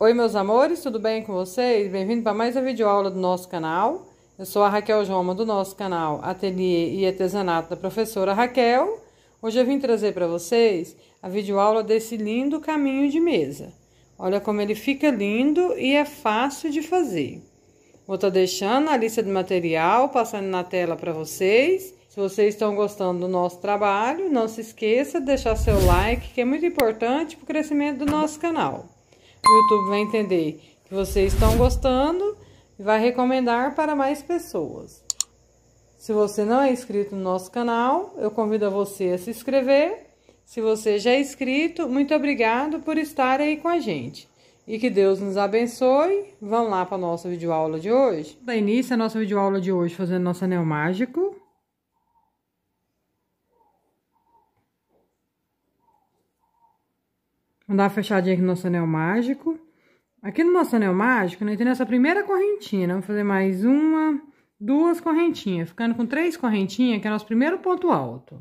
Oi meus amores, tudo bem com vocês? Bem-vindo para mais uma videoaula do nosso canal. Eu sou a Raquel Joma do nosso canal Ateliê e Artesanato da professora Raquel. Hoje eu vim trazer para vocês a videoaula desse lindo caminho de mesa. Olha como ele fica lindo e é fácil de fazer. Vou estar tá deixando a lista de material passando na tela para vocês. Se vocês estão gostando do nosso trabalho, não se esqueça de deixar seu like, que é muito importante para o crescimento do nosso canal o YouTube vai entender que vocês estão gostando e vai recomendar para mais pessoas. Se você não é inscrito no nosso canal, eu convido a você a se inscrever. Se você já é inscrito, muito obrigado por estar aí com a gente. E que Deus nos abençoe. Vamos lá para a nossa videoaula de hoje? Daí início a nossa videoaula de hoje fazendo nosso anel mágico. Vamos dar uma fechadinha aqui no nosso anel mágico. Aqui no nosso anel mágico, nós né, temos essa primeira correntinha, né? Vamos fazer mais uma, duas correntinhas. Ficando com três correntinhas, que é o nosso primeiro ponto alto.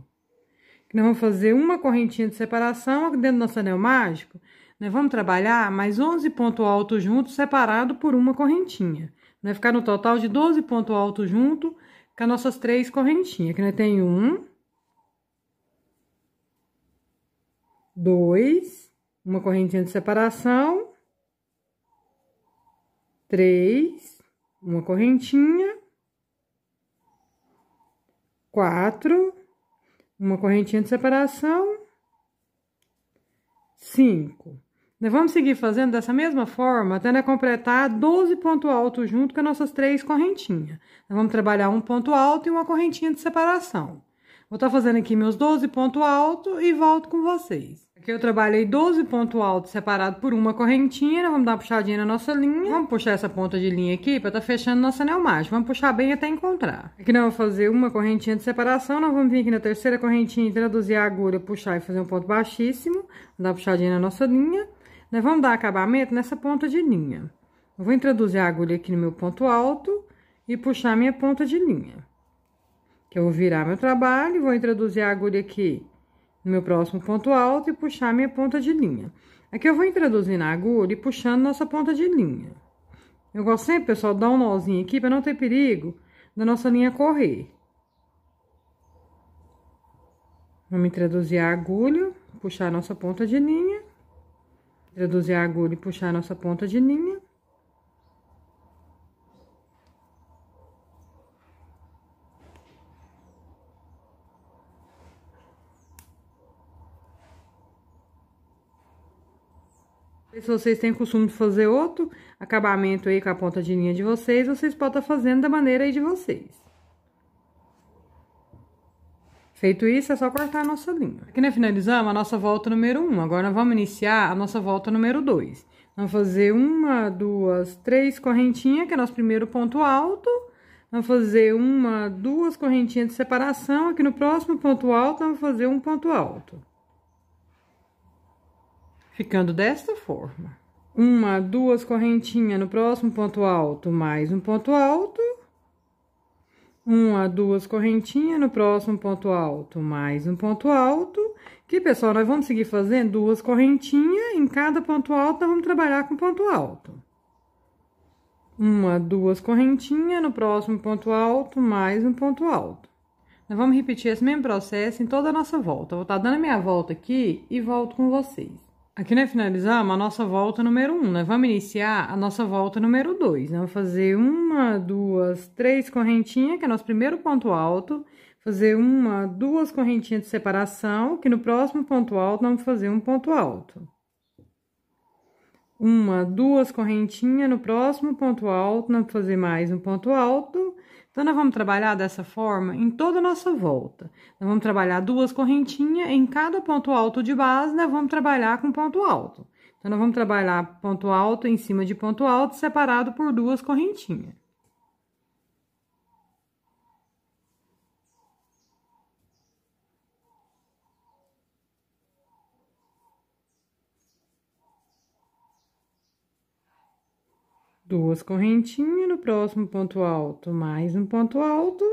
Aqui nós vamos fazer uma correntinha de separação aqui dentro do nosso anel mágico. Nós vamos trabalhar mais 11 pontos altos juntos, separado por uma correntinha. Vai ficar no total de 12 pontos altos junto com as nossas três correntinhas. Que nós tem um, dois uma correntinha de separação, três, uma correntinha, quatro, uma correntinha de separação, cinco. Nós né, vamos seguir fazendo dessa mesma forma até né, completar 12 pontos altos junto com as nossas três correntinhas. Nós vamos trabalhar um ponto alto e uma correntinha de separação. Vou estar tá fazendo aqui meus 12 pontos altos e volto com vocês. Aqui eu trabalhei 12 pontos altos separado por uma correntinha, né? vamos dar uma puxadinha na nossa linha. Vamos puxar essa ponta de linha aqui para tá fechando nossa anel mágico. Vamos puxar bem até encontrar. Aqui nós vamos fazer uma correntinha de separação, nós vamos vir aqui na terceira correntinha, introduzir a agulha, puxar e fazer um ponto baixíssimo. Vamos dar uma puxadinha na nossa linha. Nós vamos dar acabamento nessa ponta de linha. Eu vou introduzir a agulha aqui no meu ponto alto e puxar minha ponta de linha. Que eu vou virar meu trabalho, vou introduzir a agulha aqui no meu próximo ponto alto e puxar minha ponta de linha. Aqui eu vou introduzir na agulha e puxando nossa ponta de linha. Eu gosto sempre, pessoal, dar um nozinho aqui para não ter perigo da nossa linha correr. Vamos introduzir a agulha, puxar nossa ponta de linha. Introduzir a agulha e puxar nossa ponta de linha. Se vocês têm costume de fazer outro acabamento aí com a ponta de linha de vocês, vocês podem estar fazendo da maneira aí de vocês. Feito isso, é só cortar a nossa linha. Aqui nós né, finalizamos a nossa volta número 1. Agora nós vamos iniciar a nossa volta número 2. Vamos fazer uma, duas, três correntinhas, que é nosso primeiro ponto alto. Vamos fazer uma, duas correntinhas de separação. Aqui no próximo ponto alto, vamos fazer um ponto alto ficando desta forma. Uma, duas correntinhas no próximo ponto alto, mais um ponto alto. Uma, duas correntinhas no próximo ponto alto, mais um ponto alto. Que, pessoal, nós vamos seguir fazendo duas correntinhas em cada ponto alto, nós vamos trabalhar com ponto alto. Uma, duas correntinhas no próximo ponto alto, mais um ponto alto. Nós vamos repetir esse mesmo processo em toda a nossa volta. Eu vou estar dando a minha volta aqui e volto com vocês. Aqui nós né, finalizamos a nossa volta número 1, um, né? Vamos iniciar a nossa volta número 2, né? fazer uma, duas, três correntinhas, que é nosso primeiro ponto alto. Fazer uma, duas correntinhas de separação, que no próximo ponto alto vamos fazer um ponto alto. Uma, duas correntinhas, no próximo ponto alto vamos fazer mais um ponto alto. Então, nós vamos trabalhar dessa forma em toda a nossa volta. Nós vamos trabalhar duas correntinhas em cada ponto alto de base, nós vamos trabalhar com ponto alto. Então, nós vamos trabalhar ponto alto em cima de ponto alto, separado por duas correntinhas. duas correntinhas no próximo ponto alto, mais um ponto alto.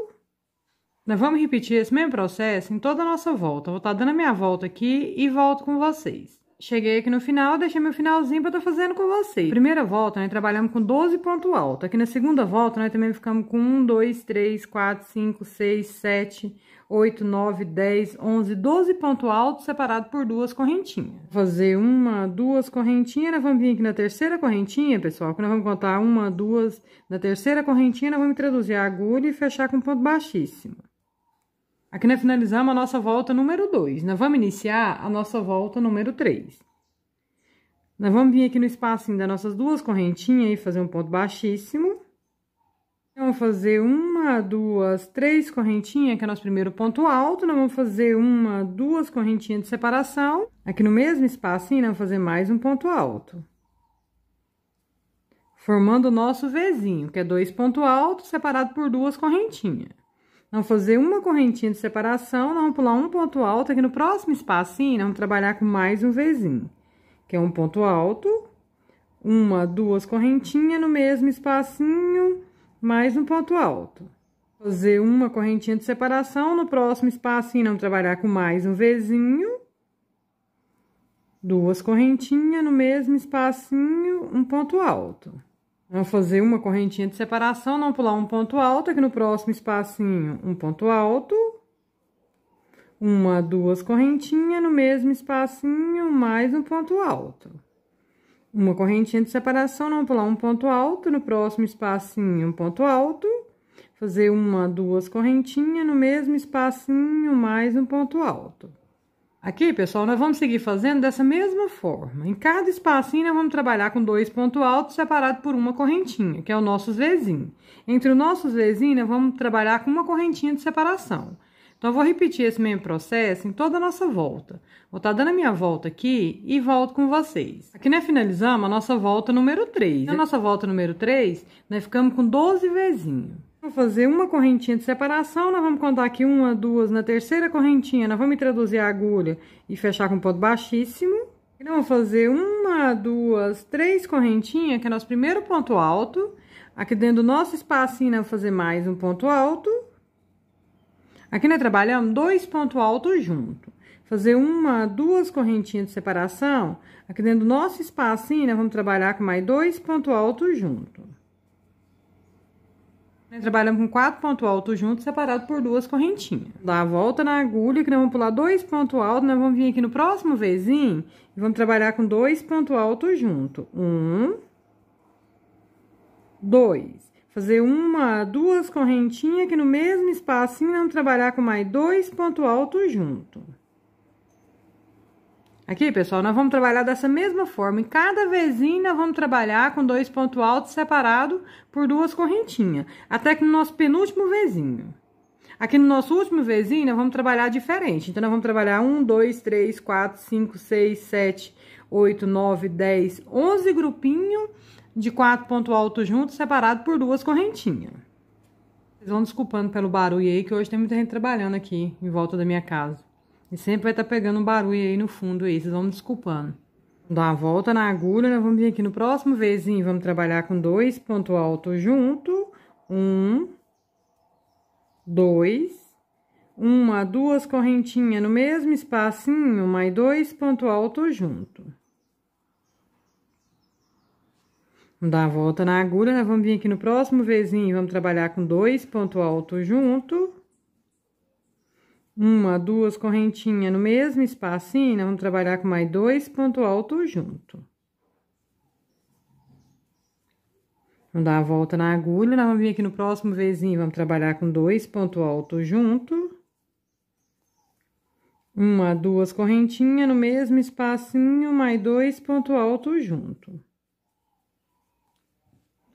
Nós né, vamos repetir esse mesmo processo em toda a nossa volta. vou estar tá dando a minha volta aqui e volto com vocês. Cheguei aqui no final, deixei meu finalzinho para estar fazendo com vocês. Primeira volta, nós né, trabalhamos com 12 ponto alto. Aqui na segunda volta, nós também ficamos com 1, 2, 3, 4, 5, 6, 7, 8, 9, 10, 11, 12 ponto alto separado por duas correntinhas. Fazer uma, duas correntinhas, nós vamos vir aqui na terceira correntinha, pessoal, que nós vamos contar uma, duas, na terceira correntinha nós vamos introduzir a agulha e fechar com ponto baixíssimo. Aqui nós finalizamos a nossa volta número 2, nós vamos iniciar a nossa volta número 3. Nós vamos vir aqui no espacinho das nossas duas correntinhas e fazer um ponto baixíssimo. Vamos fazer uma, duas, três correntinhas, que é o nosso primeiro ponto alto. Nós vamos fazer uma, duas correntinhas de separação. Aqui no mesmo espaço, nós vamos fazer mais um ponto alto. Formando o nosso Vzinho, que é dois pontos altos separado por duas correntinhas. vamos fazer uma correntinha de separação, nós vamos pular um ponto alto. Aqui no próximo espacinho, nós vamos trabalhar com mais um Vzinho, que é um ponto alto. Uma, duas correntinhas no mesmo espacinho mais um ponto alto. Fazer uma correntinha de separação, no próximo espacinho não trabalhar com mais um vizinho. Duas correntinhas no mesmo espacinho, um ponto alto. Vamos fazer uma correntinha de separação, não pular um ponto alto, aqui é no próximo espacinho, um ponto alto. Uma, duas correntinhas no mesmo espacinho, mais um ponto alto uma correntinha de separação, não, pular um ponto alto, no próximo espacinho um ponto alto, fazer uma, duas correntinhas, no mesmo espacinho mais um ponto alto. Aqui, pessoal, nós vamos seguir fazendo dessa mesma forma. Em cada espacinho, nós vamos trabalhar com dois pontos altos separados por uma correntinha, que é o nosso Zzinho. Entre o nosso Zzinho, nós vamos trabalhar com uma correntinha de separação. Então, eu vou repetir esse mesmo processo em toda a nossa volta. Vou estar tá dando a minha volta aqui e volto com vocês. Aqui, né, finalizamos a nossa volta número 3. Na nossa volta número 3, nós ficamos com 12 vezinhos. Vou fazer uma correntinha de separação, nós vamos contar aqui uma, duas, na terceira correntinha, nós vamos introduzir a agulha e fechar com ponto baixíssimo. E nós vamos fazer uma, duas, três correntinhas, que é nosso primeiro ponto alto. Aqui dentro do nosso espacinho, nós vamos fazer mais um ponto alto. Aqui nós trabalhamos dois pontos altos juntos. Fazer uma, duas correntinhas de separação. Aqui dentro do nosso espacinho, nós vamos trabalhar com mais dois pontos altos juntos. Nós trabalhamos com quatro pontos altos juntos, separado por duas correntinhas. Dá a volta na agulha, que nós vamos pular dois pontos altos. Nós vamos vir aqui no próximo vezinho e vamos trabalhar com dois pontos altos junto. Um, dois. Fazer uma, duas correntinhas aqui no mesmo espacinho, né? vamos trabalhar com mais dois pontos altos junto. Aqui, pessoal, nós vamos trabalhar dessa mesma forma. Em cada vezinha nós vamos trabalhar com dois pontos altos separados por duas correntinhas. Até que no nosso penúltimo vezinho. Aqui no nosso último vezinho, nós vamos trabalhar diferente. Então, nós vamos trabalhar um, dois, três, quatro, cinco, seis, sete, oito, nove, dez, onze grupinhos de quatro pontos altos juntos, separado por duas correntinhas. Vocês vão desculpando pelo barulho aí, que hoje tem muita gente trabalhando aqui em volta da minha casa. E sempre vai estar tá pegando um barulho aí no fundo aí, vocês vão me desculpando. Dá uma volta na agulha, nós né? vamos vir aqui no próximo vezinho, vamos trabalhar com dois pontos altos junto. Um, dois, uma, duas correntinhas no mesmo espacinho, mais dois pontos altos junto. Vamos dar a volta na agulha, nós né? vamos vir aqui no próximo vezinho, vamos trabalhar com dois ponto alto junto. Uma, duas correntinhas no mesmo espacinho, nós né? vamos trabalhar com mais dois ponto alto junto. Vamos dar a volta na agulha, nós né? vamos vir aqui no próximo vezinho, vamos trabalhar com dois ponto alto junto. Uma, duas correntinhas no mesmo espacinho, mais dois ponto alto junto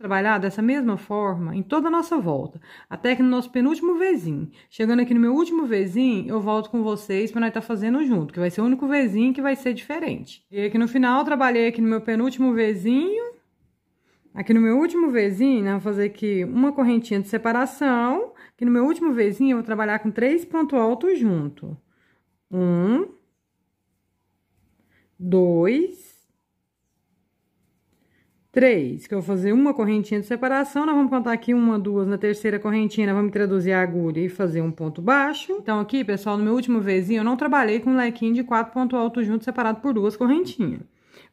trabalhar dessa mesma forma em toda a nossa volta, até que no nosso penúltimo vezinho. Chegando aqui no meu último vezinho, eu volto com vocês para nós estar tá fazendo junto, que vai ser o único vezinho que vai ser diferente. E aqui no final, trabalhei aqui no meu penúltimo vezinho. Aqui no meu último vezinho, né, vou fazer aqui uma correntinha de separação. Aqui no meu último vezinho, eu vou trabalhar com três pontos altos junto. Um, dois, três. que eu vou fazer uma correntinha de separação, nós vamos contar aqui uma, duas, na terceira correntinha nós vamos traduzir a agulha e fazer um ponto baixo. Então aqui, pessoal, no meu último vezinho eu não trabalhei com lequinho de quatro pontos altos juntos separado por duas correntinhas.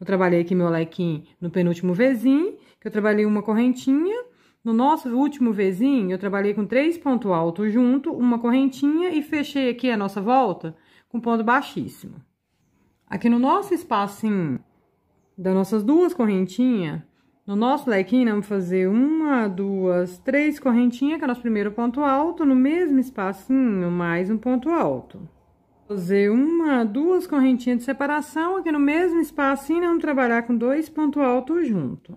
Eu trabalhei aqui meu lequinho no penúltimo vezinho, que eu trabalhei uma correntinha. No nosso último vezinho, eu trabalhei com três pontos altos junto, uma correntinha e fechei aqui a nossa volta com ponto baixíssimo. Aqui no nosso espacinho das nossas duas correntinhas, no nosso lequinho, vamos fazer uma, duas, três correntinhas, que é o nosso primeiro ponto alto, no mesmo espacinho, mais um ponto alto. Fazer uma, duas correntinhas de separação, aqui no mesmo espacinho, vamos trabalhar com dois pontos altos junto.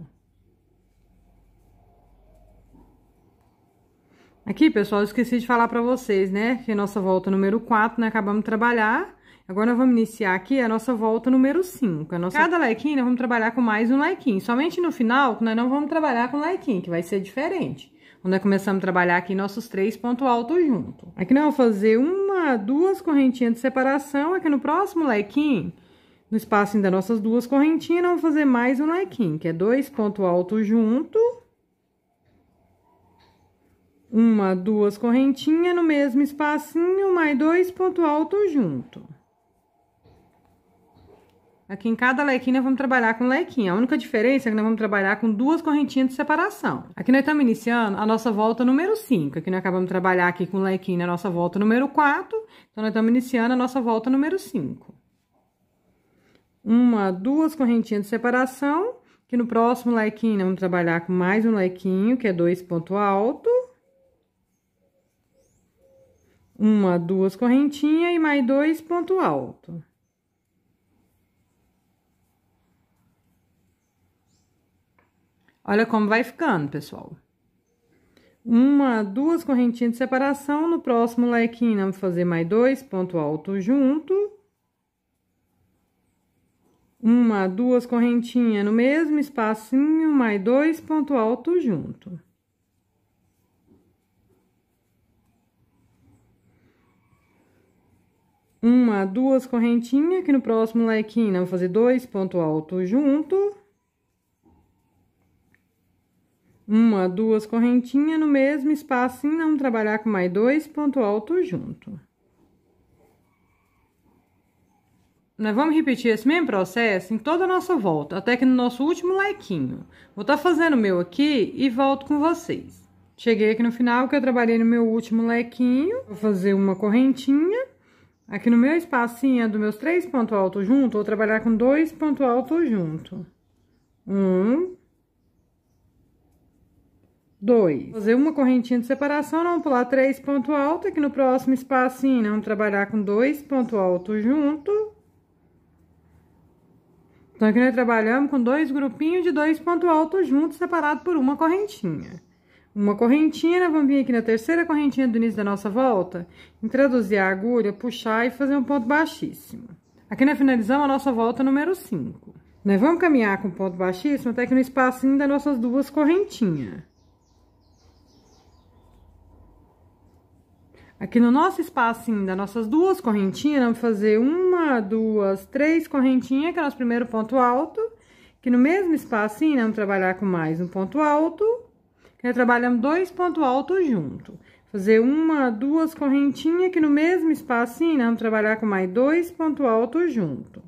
Aqui, pessoal, eu esqueci de falar para vocês, né, que nossa volta número 4, né, acabamos de trabalhar. Agora nós vamos iniciar aqui a nossa volta número 5. nossa... Cada lequinho nós né, vamos trabalhar com mais um lequinho. Somente no final nós não vamos trabalhar com lequinho, que vai ser diferente. Quando nós começamos a trabalhar aqui nossos três pontos altos junto. Aqui nós vamos fazer uma, duas correntinhas de separação. Aqui no próximo lequinho, no espaço das nossas duas correntinhas, nós vamos fazer mais um lequinho, que é dois pontos altos junto. Uma, duas correntinhas no mesmo espacinho, mais dois pontos altos junto. Aqui em cada lequinha vamos trabalhar com lequinha. A única diferença é que nós vamos trabalhar com duas correntinhas de separação. Aqui nós estamos iniciando a nossa volta número 5. Aqui nós acabamos de trabalhar aqui com lequinha nossa volta número 4. Então, nós estamos iniciando a nossa volta número 5. Uma, duas correntinhas de separação. Que no próximo lequinho nós vamos trabalhar com mais um lequinho, que é dois ponto alto. Uma, duas correntinhas e mais dois ponto alto. Olha como vai ficando, pessoal. Uma, duas correntinhas de separação, no próximo lequinho vamos fazer mais dois ponto alto junto. Uma, duas correntinhas no mesmo espacinho, mais dois ponto alto junto. uma, duas correntinhas, que no próximo lequinho vamos fazer dois ponto alto junto uma, duas correntinhas no mesmo espaço, e não trabalhar com mais dois ponto alto junto. Nós vamos repetir esse mesmo processo em toda a nossa volta, até que no nosso último lequinho Vou estar tá fazendo o meu aqui e volto com vocês. Cheguei aqui no final, que eu trabalhei no meu último lequinho. Vou fazer uma correntinha. Aqui no meu espacinho é dos meus três pontos altos junto, vou trabalhar com dois pontos altos junto. Um, 2. Fazer uma correntinha de separação, não pular três ponto alto, aqui no próximo espacinho, vamos trabalhar com dois ponto alto junto. Então, aqui nós trabalhamos com dois grupinhos de dois ponto alto juntos, separado por uma correntinha. Uma correntinha, vamos vir aqui na terceira correntinha do início da nossa volta, introduzir a agulha, puxar e fazer um ponto baixíssimo. Aqui nós finalizamos a nossa volta número 5. Nós vamos caminhar com ponto baixíssimo até que no espacinho das nossas duas correntinhas. Aqui no nosso espacinho das nossas duas correntinhas, vamos fazer uma, duas, três correntinhas, que é o nosso primeiro ponto alto. Que no mesmo espacinho, né, vamos trabalhar com mais um ponto alto. Que trabalhamos dois pontos altos junto. Fazer uma, duas correntinhas, que no mesmo espacinho, né, vamos trabalhar com mais dois pontos altos junto.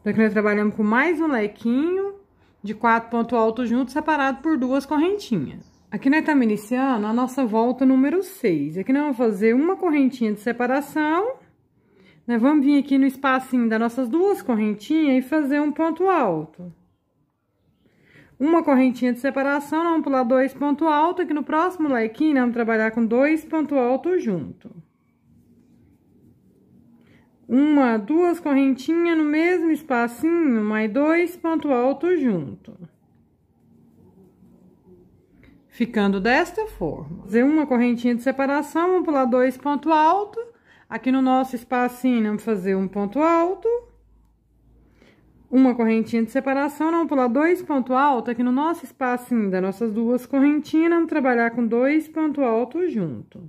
Então, aqui nós trabalhamos com mais um lequinho de quatro pontos altos juntos, separado por duas correntinhas. Aqui nós né, tá estamos iniciando a nossa volta número 6. Aqui nós vamos fazer uma correntinha de separação. Nós né? vamos vir aqui no espacinho das nossas duas correntinhas e fazer um ponto alto. Uma correntinha de separação, nós vamos pular dois pontos altos. Aqui no próximo lequinho, nós vamos trabalhar com dois pontos altos junto. Uma, duas correntinhas no mesmo espacinho, mais dois pontos altos junto ficando desta forma. Fazer uma correntinha de separação, vamos pular dois ponto alto. Aqui no nosso espacinho, vamos fazer um ponto alto. Uma correntinha de separação, vamos pular dois ponto alto. Aqui no nosso espacinho das nossas duas correntinhas, vamos trabalhar com dois ponto alto junto.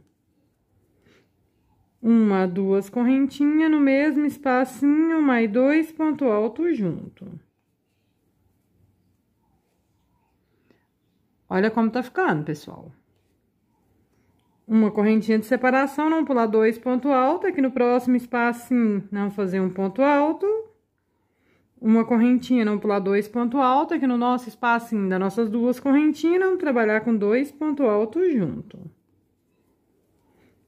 Uma, duas correntinhas no mesmo espacinho, mais dois ponto alto junto. Olha como tá ficando, pessoal. Uma correntinha de separação, não pular dois ponto alto. Aqui é no próximo espaço, sim, não fazer um ponto alto. Uma correntinha, não pular dois ponto alto. Aqui é no nosso espaço, sim, das nossas duas correntinhas, não trabalhar com dois ponto alto junto.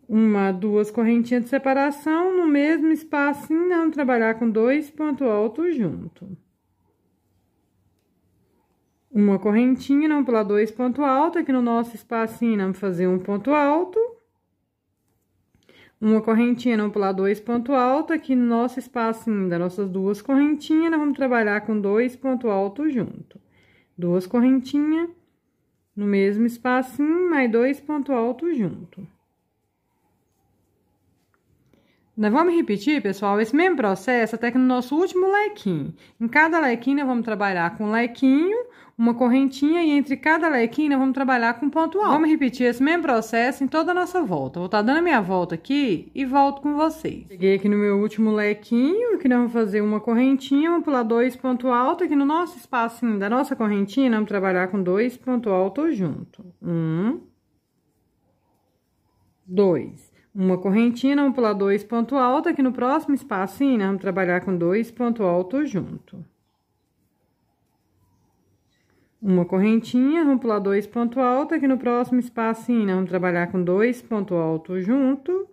Uma, duas correntinhas de separação, no mesmo espaço, sim, não trabalhar com dois ponto alto junto uma correntinha, não pular dois ponto alto, aqui no nosso espacinho, vamos fazer um ponto alto. Uma correntinha, não pular dois ponto alto, aqui no nosso espacinho das nossas duas correntinhas, vamos trabalhar com dois ponto alto junto. Duas correntinhas, no mesmo espacinho, mais dois ponto alto junto. Nós vamos repetir, pessoal, esse mesmo processo até que no nosso último lequinho. Em cada lequinho, nós vamos trabalhar com um lequinho, uma correntinha, e entre cada lequinho, nós vamos trabalhar com ponto alto. Vamos repetir esse mesmo processo em toda a nossa volta. Vou estar tá dando a minha volta aqui e volto com vocês. Cheguei aqui no meu último lequinho, que nós vamos fazer uma correntinha, vamos pular dois ponto alto. Aqui no nosso espacinho da nossa correntinha, nós vamos trabalhar com dois ponto alto junto. Um, dois uma correntinha, vamos pular dois ponto alto, aqui no próximo espacinho, né, vamos trabalhar com dois ponto alto junto. Uma correntinha, vamos pular dois ponto alto, aqui no próximo espacinho, né, vamos trabalhar com dois ponto alto junto.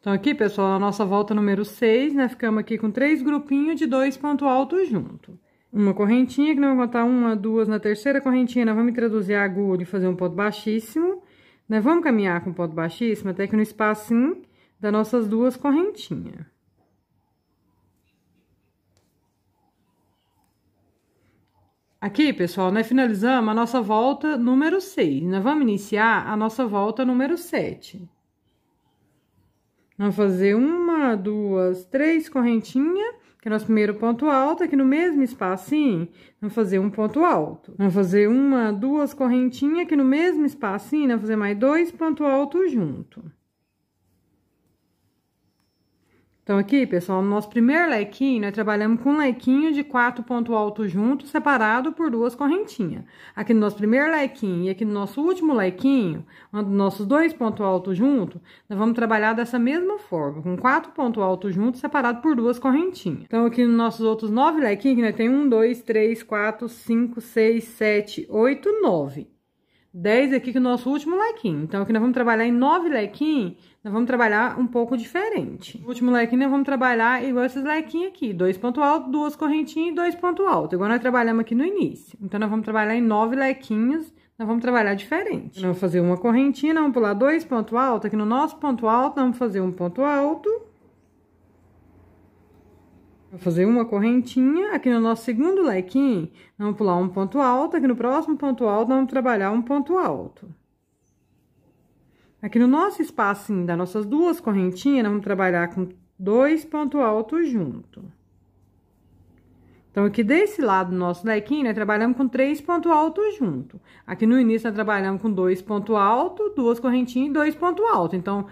Então, aqui, pessoal, a nossa volta número 6, né, ficamos aqui com três grupinhos de dois ponto alto junto. Uma correntinha, que nós vamos botar uma, duas na terceira correntinha, nós vamos introduzir a agulha e fazer um ponto baixíssimo. Nós né, vamos caminhar com ponto baixíssimo até que no espacinho das nossas duas correntinhas. Aqui, pessoal, nós finalizamos a nossa volta número 6. Nós vamos iniciar a nossa volta número 7. Vamos fazer uma, duas, três correntinhas que é nosso primeiro ponto alto, aqui é no mesmo espacinho, vamos fazer um ponto alto. Vamos fazer uma, duas correntinhas aqui no mesmo espacinho, vamos fazer mais dois pontos altos junto. Então, aqui, pessoal, no nosso primeiro lequinho, nós trabalhamos com um lequinho de quatro pontos altos juntos, separado por duas correntinhas. Aqui no nosso primeiro lequinho e aqui no nosso último lequinho, onde nossos dois pontos altos juntos, nós vamos trabalhar dessa mesma forma, com quatro pontos altos juntos, separado por duas correntinhas. Então, aqui nos nossos outros nove lequinhos, nós temos um, dois, três, quatro, cinco, seis, sete, oito, nove. 10 aqui que é o nosso último lequinho. Então, aqui nós vamos trabalhar em 9 lequinhos, nós vamos trabalhar um pouco diferente. O último lequinho nós vamos trabalhar igual esses lequinhos aqui, dois ponto alto, duas correntinhas e dois ponto alto, igual nós trabalhamos aqui no início. Então, nós vamos trabalhar em 9 lequinhos, nós vamos trabalhar diferente. Nós vamos fazer uma correntinha, nós vamos pular dois ponto alto, aqui no nosso ponto alto, nós vamos fazer um ponto alto Vou fazer uma correntinha aqui no nosso segundo lequinho, vamos pular um ponto alto, aqui no próximo ponto alto, vamos trabalhar um ponto alto. Aqui no nosso espaço das nossas duas correntinhas, nós vamos trabalhar com dois pontos altos junto. Então, aqui desse lado do nosso lequinho, nós trabalhamos com três pontos altos junto. Aqui no início, nós trabalhamos com dois pontos altos, duas correntinhas e dois pontos altos. Então,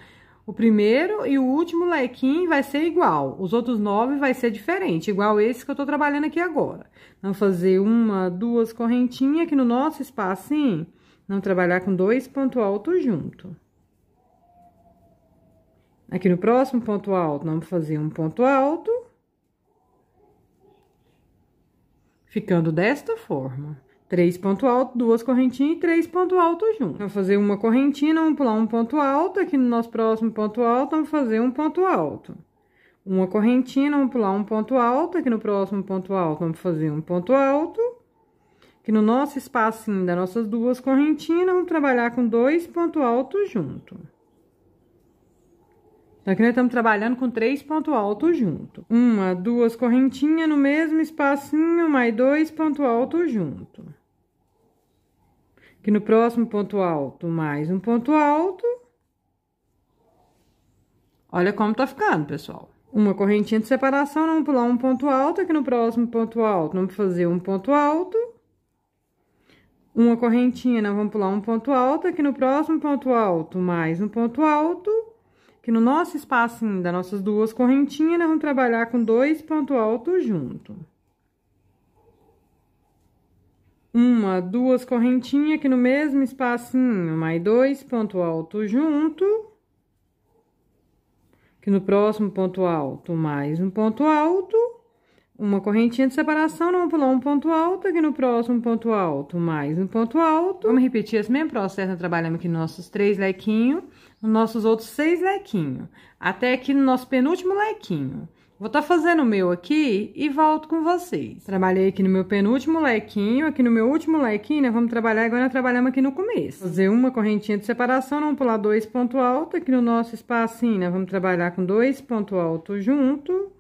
o primeiro e o último lequim vai ser igual. Os outros nove vai ser diferente, igual esse que eu tô trabalhando aqui agora. Vamos fazer uma, duas correntinhas aqui no nosso espacinho. Não trabalhar com dois ponto alto junto. Aqui no próximo ponto alto, vamos fazer um ponto alto. Ficando desta forma. Três ponto alto, duas correntinhas e três ponto alto junto. Vou fazer uma correntinha, vamos pular um ponto alto. Aqui no nosso próximo ponto alto, vamos fazer um ponto alto. Uma correntinha, vamos pular um ponto alto. Aqui no próximo ponto alto, vamos fazer um ponto alto. Aqui no nosso espacinho das nossas duas correntinhas, vamos trabalhar com dois ponto altos junto. Então, aqui nós estamos trabalhando com três ponto altos junto. Uma, duas correntinhas no mesmo espacinho, mais dois ponto altos junto que no próximo ponto alto, mais um ponto alto. Olha como tá ficando, pessoal. Uma correntinha de separação, não pular um ponto alto, aqui é no próximo ponto alto, vamos fazer um ponto alto. Uma correntinha, não vamos pular um ponto alto, aqui é no próximo ponto alto, mais um ponto alto. Que no nosso espacinho das nossas duas correntinhas, nós vamos trabalhar com dois pontos altos junto. uma, duas correntinhas aqui no mesmo espacinho, mais dois ponto alto junto, Aqui no próximo ponto alto, mais um ponto alto, uma correntinha de separação, não pular um ponto alto, aqui no próximo ponto alto, mais um ponto alto. Vamos repetir esse mesmo processo, né? trabalhando aqui nossos três lequinhos, nossos outros seis lequinhos, até aqui no nosso penúltimo lequinho. Vou estar tá fazendo o meu aqui e volto com vocês. Trabalhei aqui no meu penúltimo lequinho, aqui no meu último lequinho, né? Vamos trabalhar agora, trabalhamos aqui no começo. Fazer uma correntinha de separação, não pular dois ponto alto aqui no nosso espacinho, né? Vamos trabalhar com dois ponto alto junto.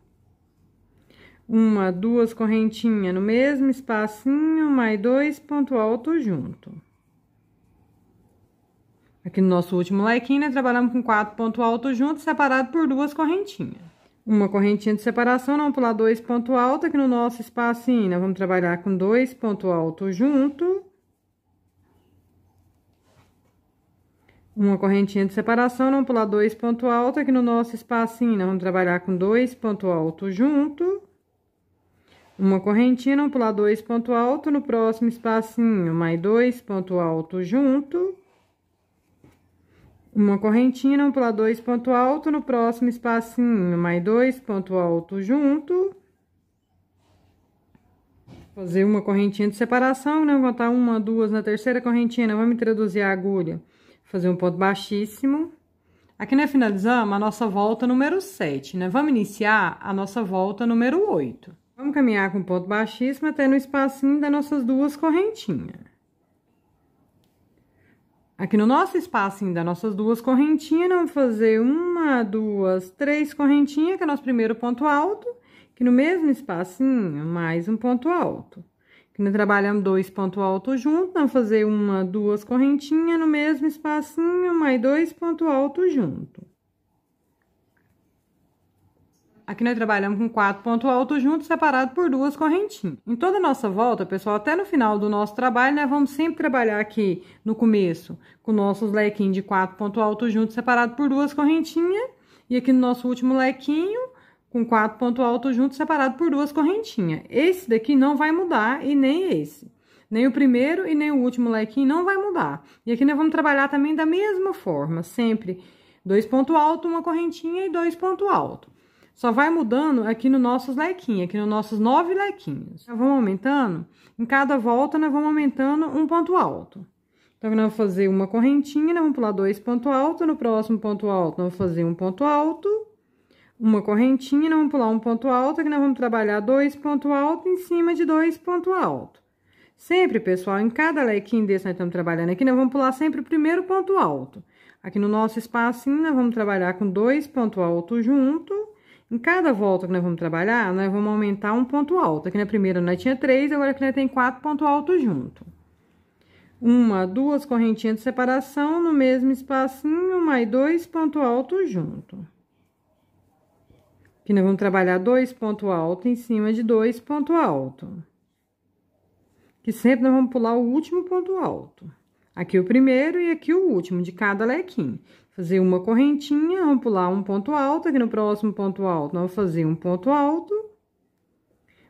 Uma, duas correntinhas no mesmo espacinho, mais dois ponto alto junto. Aqui no nosso último lequinho, né? Trabalhamos com quatro ponto alto junto, separado por duas correntinhas uma correntinha de separação, vamos pular dois ponto alto aqui no nosso espacinho, nós vamos trabalhar com dois ponto alto junto. Uma correntinha de separação, vamos pular dois ponto alto aqui no nosso espacinho, nós vamos trabalhar com dois ponto alto junto. Uma correntinha, vamos pular dois ponto alto no próximo espacinho, mais dois ponto alto junto. Uma correntinha, um pular dois ponto alto no próximo espacinho, mais dois ponto alto junto. Fazer uma correntinha de separação, né? contar botar uma, duas na terceira correntinha, vamos introduzir a agulha. Fazer um ponto baixíssimo. Aqui nós finalizamos a nossa volta número 7, né? Vamos iniciar a nossa volta número 8. Vamos caminhar com ponto baixíssimo até no espacinho das nossas duas correntinhas. Aqui no nosso espaço das nossas duas correntinhas, nós vamos fazer uma, duas, três correntinhas, que é o nosso primeiro ponto alto. Que no mesmo espacinho, mais um ponto alto. Que nós trabalhamos dois pontos altos juntos, vamos fazer uma, duas correntinhas no mesmo espacinho, mais dois pontos altos juntos. Aqui nós trabalhamos com quatro pontos altos juntos, separado por duas correntinhas. Em toda a nossa volta, pessoal, até no final do nosso trabalho, nós vamos sempre trabalhar aqui no começo com nossos lequinhos de quatro pontos altos juntos, separado por duas correntinhas. E aqui no nosso último lequinho, com quatro pontos altos juntos, separado por duas correntinhas. Esse daqui não vai mudar e nem esse. Nem o primeiro e nem o último lequinho não vai mudar. E aqui nós vamos trabalhar também da mesma forma, sempre dois pontos altos, uma correntinha e dois pontos altos. Só vai mudando aqui nos nossos lequinhos, aqui nos nossos nove lequinhos. Nós vamos aumentando, em cada volta nós vamos aumentando um ponto alto. Então, nós vamos fazer uma correntinha, nós vamos pular dois pontos altos, no próximo ponto alto nós vamos fazer um ponto alto, uma correntinha, nós vamos pular um ponto alto, aqui nós vamos trabalhar dois pontos altos em cima de dois pontos altos. Sempre, pessoal, em cada lequinho desse nós estamos trabalhando aqui, nós vamos pular sempre o primeiro ponto alto. Aqui no nosso espacinho, nós vamos trabalhar com dois pontos altos junto em cada volta que nós vamos trabalhar, nós vamos aumentar um ponto alto. Aqui na primeira nós tinha três, agora aqui nós tem quatro pontos altos junto. Uma, duas correntinhas de separação no mesmo espacinho, mais dois pontos altos junto. Aqui nós vamos trabalhar dois pontos altos em cima de dois pontos altos. Que sempre nós vamos pular o último ponto alto. Aqui o primeiro e aqui o último de cada lequinho fazer uma correntinha, vamos pular um ponto alto, aqui no próximo ponto alto, nós vamos fazer um ponto alto,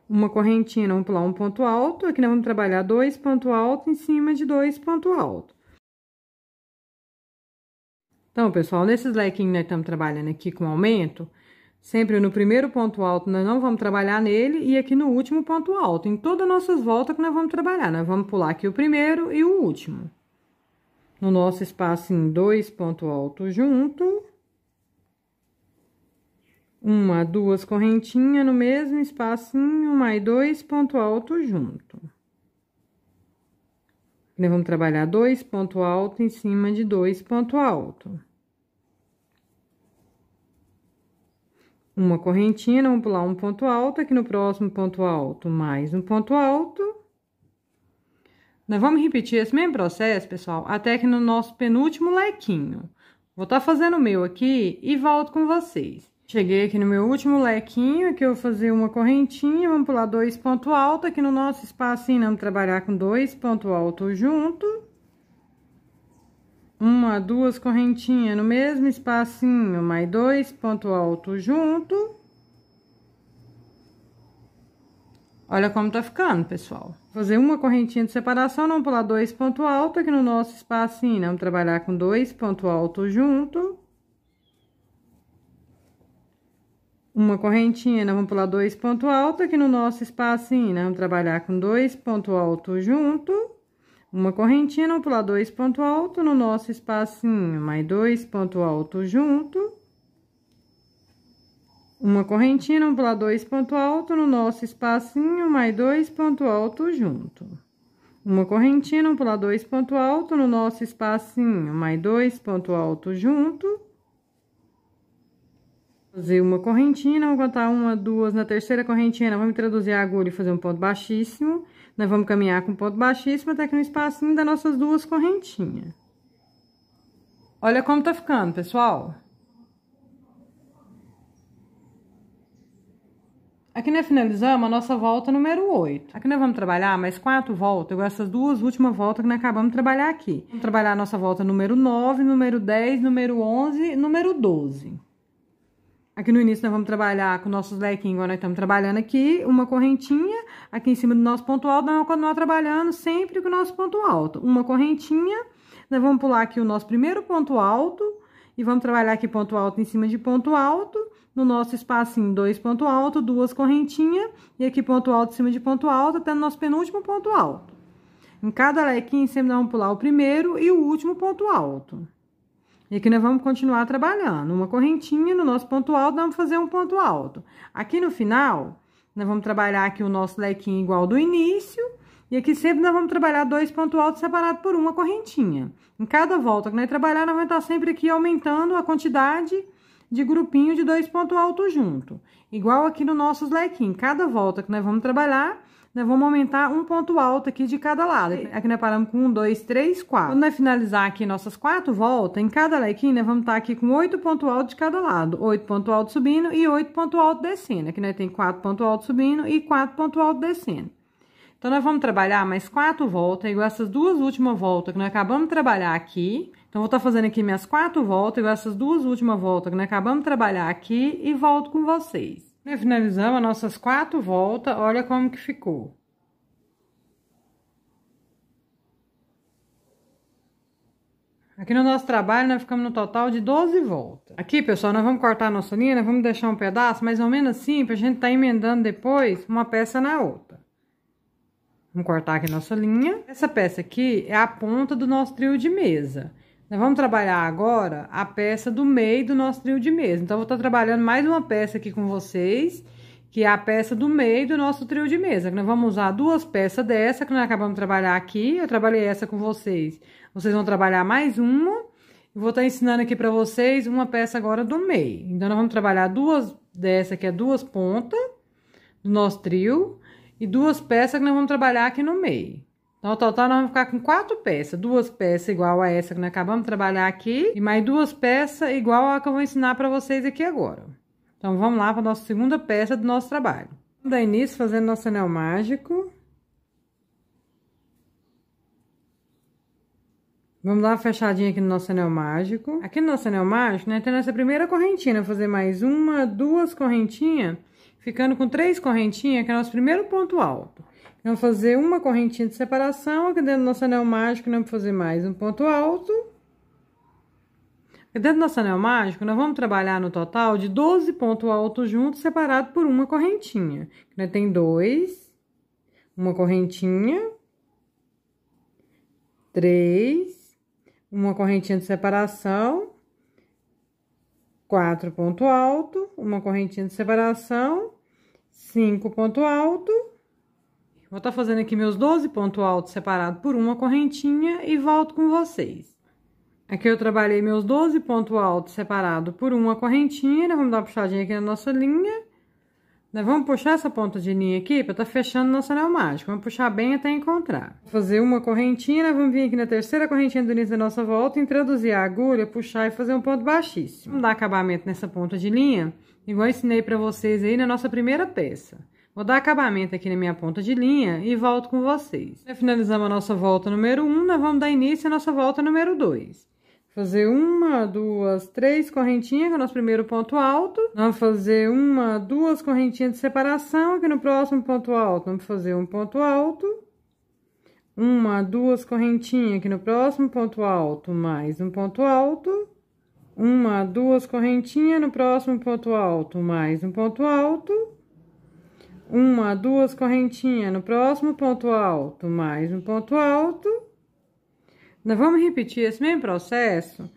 uma correntinha, vamos pular um ponto alto, aqui nós vamos trabalhar dois ponto alto em cima de dois ponto alto. Então, pessoal, nesses lequinhos nós estamos trabalhando aqui com aumento, sempre no primeiro ponto alto nós não vamos trabalhar nele e aqui no último ponto alto, em todas as nossas voltas que nós vamos trabalhar, nós vamos pular aqui o primeiro e o último no nosso espaço em dois ponto alto junto. Uma, duas correntinhas no mesmo espacinho, mais dois ponto alto junto. E vamos trabalhar dois ponto alto em cima de dois ponto alto. Uma correntinha, vamos pular um ponto alto, aqui no próximo ponto alto, mais um ponto alto. Nós vamos repetir esse mesmo processo, pessoal, até que no nosso penúltimo lequinho. Vou estar tá fazendo o meu aqui e volto com vocês. Cheguei aqui no meu último lequinho, que eu vou fazer uma correntinha, vamos pular dois ponto alto. Aqui no nosso espacinho, vamos trabalhar com dois ponto alto junto. Uma, duas correntinhas no mesmo espacinho, mais dois ponto alto junto. Olha como tá ficando, pessoal fazer uma correntinha de separação, vamos pular dois ponto alto aqui no nosso espacinho, né? vamos trabalhar com dois ponto alto junto. Uma correntinha, né? vamos pular dois ponto alto aqui no nosso espacinho, né? vamos trabalhar com dois ponto alto junto. Uma correntinha, vamos pular dois ponto alto no nosso espacinho, mais dois ponto alto junto. Uma correntina, um pular dois ponto alto no nosso espacinho, mais dois ponto alto junto. Uma correntina, um pular dois ponto alto no nosso espacinho, mais dois ponto alto junto. Fazer uma correntina, vou contar uma, duas, na terceira correntina, vamos introduzir a agulha e fazer um ponto baixíssimo. Nós vamos caminhar com ponto baixíssimo até que no espacinho das nossas duas correntinhas. Olha como tá ficando, pessoal. Aqui nós finalizamos a nossa volta número 8. Aqui nós vamos trabalhar mais quatro voltas, igual essas duas últimas voltas que nós acabamos de trabalhar aqui. Vamos trabalhar a nossa volta número 9, número 10, número 11 número 12. Aqui no início nós vamos trabalhar com nossos lequinhos, igual nós estamos trabalhando aqui, uma correntinha, aqui em cima do nosso ponto alto, nós vamos continuar trabalhando sempre com o nosso ponto alto. Uma correntinha, nós vamos pular aqui o nosso primeiro ponto alto, e vamos trabalhar aqui ponto alto em cima de ponto alto, no nosso espacinho, dois ponto alto, duas correntinhas, e aqui ponto alto em cima de ponto alto, até no nosso penúltimo ponto alto. Em cada lequinho, sempre vamos pular o primeiro e o último ponto alto. E aqui nós vamos continuar trabalhando. Uma correntinha no nosso ponto alto, nós vamos fazer um ponto alto. Aqui no final, nós vamos trabalhar aqui o nosso lequinho igual do início e aqui sempre nós vamos trabalhar dois pontos altos separados por uma correntinha. Em cada volta que nós trabalhar, nós vamos estar sempre aqui aumentando a quantidade de grupinho de dois pontos altos junto. Igual aqui no nosso lequinho Em cada volta que nós vamos trabalhar, nós vamos aumentar um ponto alto aqui de cada lado. Aqui nós paramos com um, dois, três, quatro. Quando nós finalizar aqui nossas quatro voltas, em cada lequinho, nós vamos estar aqui com oito pontos altos de cada lado. Oito pontos altos subindo e oito pontos altos descendo. Aqui nós tem quatro pontos altos subindo e quatro pontos altos descendo. Então, nós vamos trabalhar mais quatro voltas, igual essas duas últimas voltas que nós acabamos de trabalhar aqui. Então, vou estar tá fazendo aqui minhas quatro voltas, igual essas duas últimas voltas que nós acabamos de trabalhar aqui e volto com vocês. Nós finalizamos as nossas quatro voltas, olha como que ficou. Aqui no nosso trabalho, nós ficamos no total de 12 voltas. Aqui, pessoal, nós vamos cortar a nossa linha, nós vamos deixar um pedaço mais ou menos assim, pra gente tá emendando depois uma peça na outra. Vamos cortar aqui nossa linha. Essa peça aqui é a ponta do nosso trio de mesa. Nós vamos trabalhar agora a peça do meio do nosso trio de mesa. Então, eu vou estar trabalhando mais uma peça aqui com vocês, que é a peça do meio do nosso trio de mesa. Nós vamos usar duas peças dessa que nós acabamos de trabalhar aqui. Eu trabalhei essa com vocês. Vocês vão trabalhar mais uma. Eu vou estar ensinando aqui para vocês uma peça agora do meio. Então, nós vamos trabalhar duas dessa que é duas pontas do nosso trio e duas peças que nós vamos trabalhar aqui no meio. Então, total nós vamos ficar com quatro peças. Duas peças igual a essa que nós acabamos de trabalhar aqui. E mais duas peças igual a que eu vou ensinar para vocês aqui agora. Então, vamos lá para nossa segunda peça do nosso trabalho. Vamos dar início fazendo nosso anel mágico. Vamos dar uma fechadinha aqui no nosso anel mágico. Aqui no nosso anel mágico, né, tem essa primeira correntinha. fazer mais uma, duas correntinhas ficando com três correntinhas, que é o nosso primeiro ponto alto. Vamos fazer uma correntinha de separação, aqui dentro do nosso anel mágico, nós vamos fazer mais um ponto alto. Aqui dentro do nosso anel mágico, nós vamos trabalhar no total de 12 pontos altos juntos, separado por uma correntinha. Nós tem dois, uma correntinha, três, uma correntinha de separação, quatro ponto alto, uma correntinha de separação, cinco ponto alto. Vou estar tá fazendo aqui meus 12 ponto alto separado por uma correntinha e volto com vocês. Aqui eu trabalhei meus 12 ponto alto separado por uma correntinha, Vamos dar uma puxadinha aqui na nossa linha. Nós né, vamos puxar essa ponta de linha aqui para estar tá fechando nosso anel mágico. Vamos puxar bem até encontrar. Fazer uma correntinha, né? vamos vir aqui na terceira correntinha do início da nossa volta, introduzir a agulha, puxar e fazer um ponto baixíssimo. Vamos dar acabamento nessa ponta de linha, igual ensinei para vocês aí na nossa primeira peça. Vou dar acabamento aqui na minha ponta de linha e volto com vocês. Né, finalizamos a nossa volta número 1, um, nós vamos dar início à nossa volta número 2 fazer uma, duas, três correntinhas, que é o nosso primeiro ponto alto. Vamos fazer uma, duas correntinhas de separação aqui no próximo ponto alto. Vamos fazer um ponto alto. Uma, duas correntinhas aqui no próximo ponto alto, mais um ponto alto. Uma, duas correntinhas no próximo ponto alto, mais um ponto alto. Uma, duas correntinhas no próximo ponto alto, mais um ponto alto nós vamos repetir esse mesmo processo.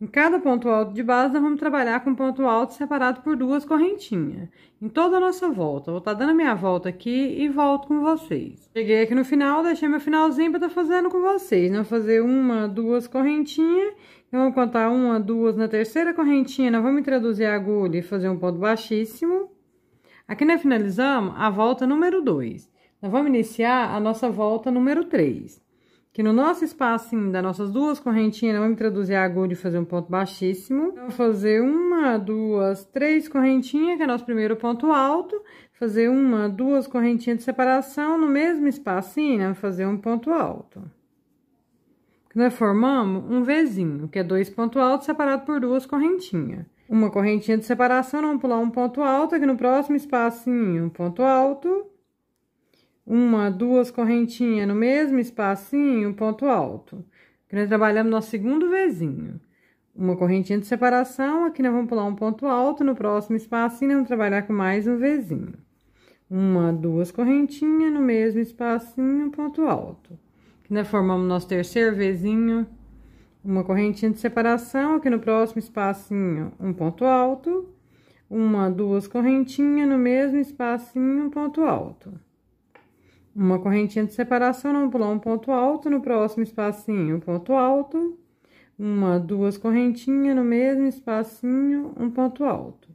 Em cada ponto alto de base, nós vamos trabalhar com ponto alto separado por duas correntinhas. Em toda a nossa volta. Vou estar tá dando a minha volta aqui e volto com vocês. Cheguei aqui no final, deixei meu finalzinho para estar tá fazendo com vocês. Nós vamos fazer uma, duas correntinhas. Então, vamos contar uma, duas na terceira correntinha. Nós vamos introduzir a agulha e fazer um ponto baixíssimo. Aqui nós finalizamos a volta número 2. Nós vamos iniciar a nossa volta número 3 que no nosso espacinho das nossas duas correntinhas, vamos introduzir a agulha e fazer um ponto baixíssimo. Vou fazer uma, duas, três correntinhas, que é nosso primeiro ponto alto. Fazer uma, duas correntinhas de separação no mesmo espacinho, né? vamos fazer um ponto alto. Nós formamos um Vzinho, que é dois pontos altos separado por duas correntinhas. Uma correntinha de separação, vamos pular um ponto alto, aqui no próximo espacinho, um ponto alto uma, duas correntinhas no mesmo espacinho, ponto alto. Que nós trabalhamos nosso segundo vezinho. Uma correntinha de separação, aqui nós vamos pular um ponto alto, no próximo espacinho nós vamos trabalhar com mais um vezinho. Uma, duas correntinhas no mesmo espacinho, ponto alto. que nós formamos nosso terceiro vezinho, uma correntinha de separação, aqui no próximo espacinho, um ponto alto. Uma, duas correntinhas no mesmo espacinho, um ponto alto. Uma correntinha de separação, não pular um ponto alto, no próximo espacinho, ponto alto. Uma, duas correntinhas no mesmo espacinho, um ponto alto.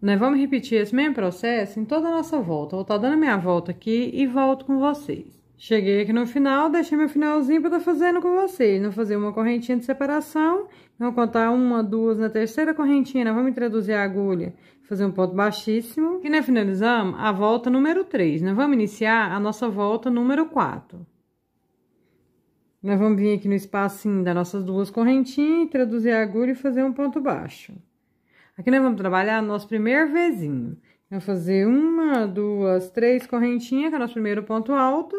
Nós né, vamos repetir esse mesmo processo em toda a nossa volta. Vou estar tá dando a minha volta aqui e volto com vocês. Cheguei aqui no final, deixei meu finalzinho para estar fazendo com vocês. Não fazer uma correntinha de separação, vou contar uma, duas na terceira correntinha, vamos introduzir a agulha fazer um ponto baixíssimo. E nós né, finalizamos a volta número 3. Nós né? vamos iniciar a nossa volta número 4. Nós né, vamos vir aqui no espacinho das nossas duas correntinhas, traduzir a agulha e fazer um ponto baixo. Aqui nós vamos trabalhar nosso primeiro vezinho. Eu vou fazer uma, duas, três correntinhas, que é o nosso primeiro ponto alto.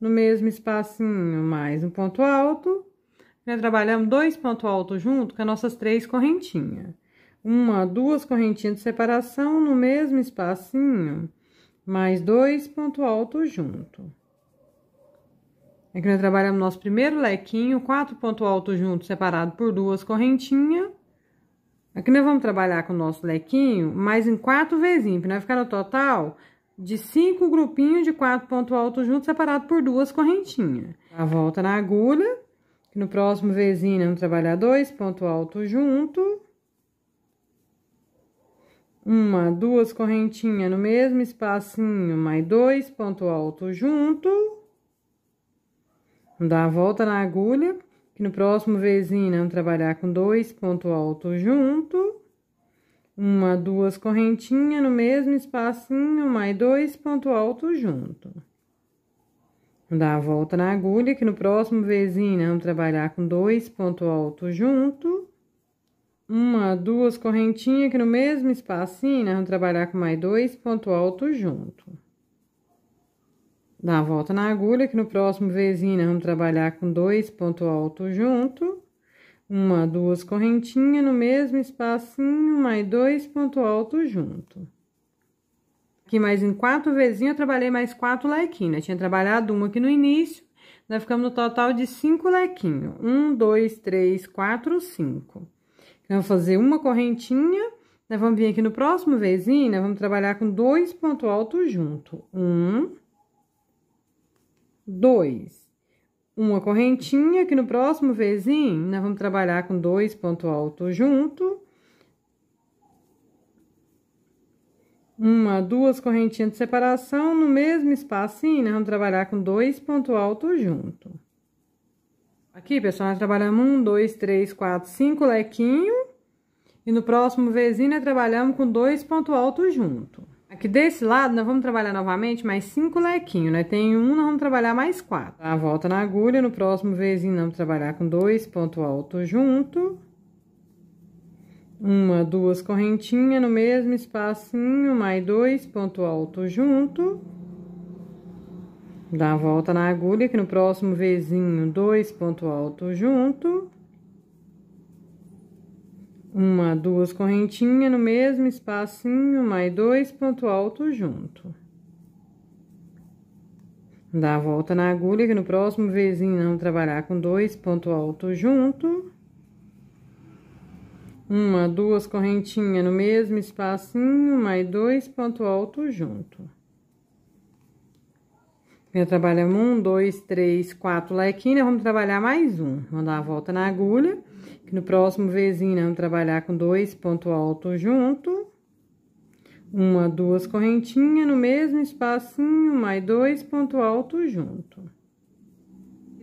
No mesmo espacinho, mais um ponto alto. Nós trabalhamos dois pontos altos junto com as é nossas três correntinhas uma, duas correntinhas de separação no mesmo espacinho, mais dois ponto alto junto. Aqui é nós trabalhamos nosso primeiro lequinho, quatro ponto alto junto, separado por duas correntinhas. Aqui é nós vamos trabalhar com o nosso lequinho, mas em quatro vezinhos, para nós ficar no total de cinco grupinhos de quatro ponto alto junto, separado por duas correntinhas. A volta na agulha, no próximo vezinho nós vamos trabalhar dois ponto alto junto uma, duas correntinhas no mesmo espacinho, mais dois ponto alto junto. Dá a volta na agulha, que no próximo vezinho vamos trabalhar com dois ponto alto junto. Uma, duas correntinhas no mesmo espacinho, mais dois ponto alto junto. Dá a volta na agulha, que no próximo vezinho vamos trabalhar com dois ponto alto junto uma, duas correntinhas aqui no mesmo espacinho, né? Vamos trabalhar com mais dois ponto alto junto. Dá a volta na agulha, que no próximo vezinho, né? Vamos trabalhar com dois ponto alto junto. Uma, duas correntinhas no mesmo espacinho, mais dois ponto alto junto. Aqui mais em quatro vezinhos, eu trabalhei mais quatro lequinhos, né? Tinha trabalhado uma aqui no início, nós ficamos no total de cinco lequinhos. Um, dois, três, quatro, cinco vamos fazer uma correntinha, né? Vamos vir aqui no próximo vezinho, Vamos trabalhar com dois pontos altos junto. Um, dois. Uma correntinha, aqui no próximo vezinho, nós vamos trabalhar com dois pontos altos junto. Uma, duas correntinhas de separação, no mesmo espacinho, nós vamos trabalhar com dois pontos altos junto. Aqui, pessoal, nós trabalhamos um, dois, três, quatro, cinco lequinhos. E no próximo vezinho, trabalhamos com dois pontos altos junto. Aqui desse lado, nós vamos trabalhar novamente mais cinco lequinhos, né? Tem um, nós vamos trabalhar mais quatro. A volta na agulha, no próximo vezinho, nós vamos trabalhar com dois pontos altos junto. Uma, duas correntinhas no mesmo espacinho, mais dois pontos altos junto. Dá a volta na agulha, que no próximo vezinho, dois pontos altos junto uma, duas correntinhas no mesmo espacinho, mais dois ponto alto junto. Dá a volta na agulha, que no próximo vezinho não trabalhar com dois ponto alto junto. Uma, duas correntinhas no mesmo espacinho, mais dois ponto alto junto. Já trabalhamos um, dois, três, quatro lequinhas, vamos trabalhar mais um. Vamos dar a volta na agulha no próximo vizinho, né, vamos trabalhar com dois ponto alto junto. Uma, duas correntinhas no mesmo espacinho, mais dois ponto alto junto.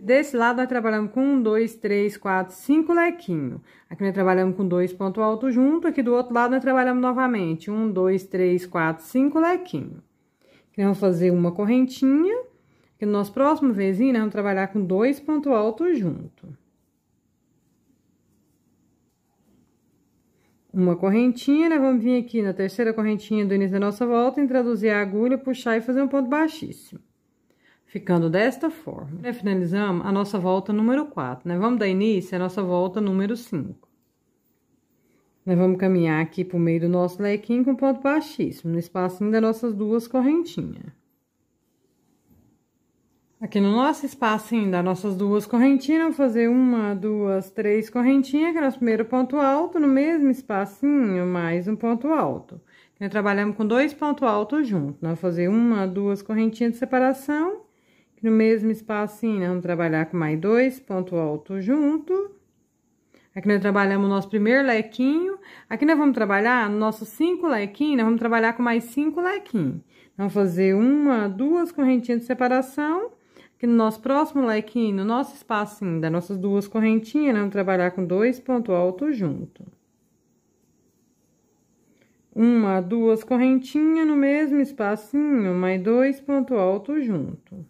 Desse lado, nós trabalhamos com um, dois, três, quatro, cinco lequinho. Aqui nós trabalhamos com dois ponto alto junto, aqui do outro lado nós trabalhamos novamente. Um, dois, três, quatro, cinco lequinho. Aqui vamos fazer uma correntinha. Aqui no nosso próximo vizinho, nós vamos trabalhar com dois ponto alto junto. uma correntinha, né? Vamos vir aqui na terceira correntinha do início da nossa volta, introduzir a agulha, puxar e fazer um ponto baixíssimo. Ficando desta forma. Né? Finalizamos a nossa volta número 4, né? Vamos dar início à nossa volta número 5. Nós né, vamos caminhar aqui pro meio do nosso lequinho com ponto baixíssimo, no espacinho das nossas duas correntinhas. Aqui no nosso espaço ainda nossas duas correntinhas, vou fazer uma, duas, três correntinhas, que é o nosso primeiro ponto alto, no mesmo espacinho, mais um ponto alto. Nós então, trabalhamos com dois pontos altos juntos. Nós vamos fazer uma, duas correntinhas de separação, que no mesmo espacinho, nós vamos trabalhar com mais dois pontos altos junto. Aqui nós trabalhamos o nosso primeiro lequinho. Aqui nós vamos trabalhar, nossos cinco lequinhos, nós vamos trabalhar com mais cinco lequinhos. Nós vamos fazer uma, duas correntinhas de separação que no nosso próximo lequinho, no nosso espacinho das nossas duas correntinhas, né, vamos trabalhar com dois pontos altos junto. Uma, duas correntinhas no mesmo espacinho, mais dois pontos altos junto.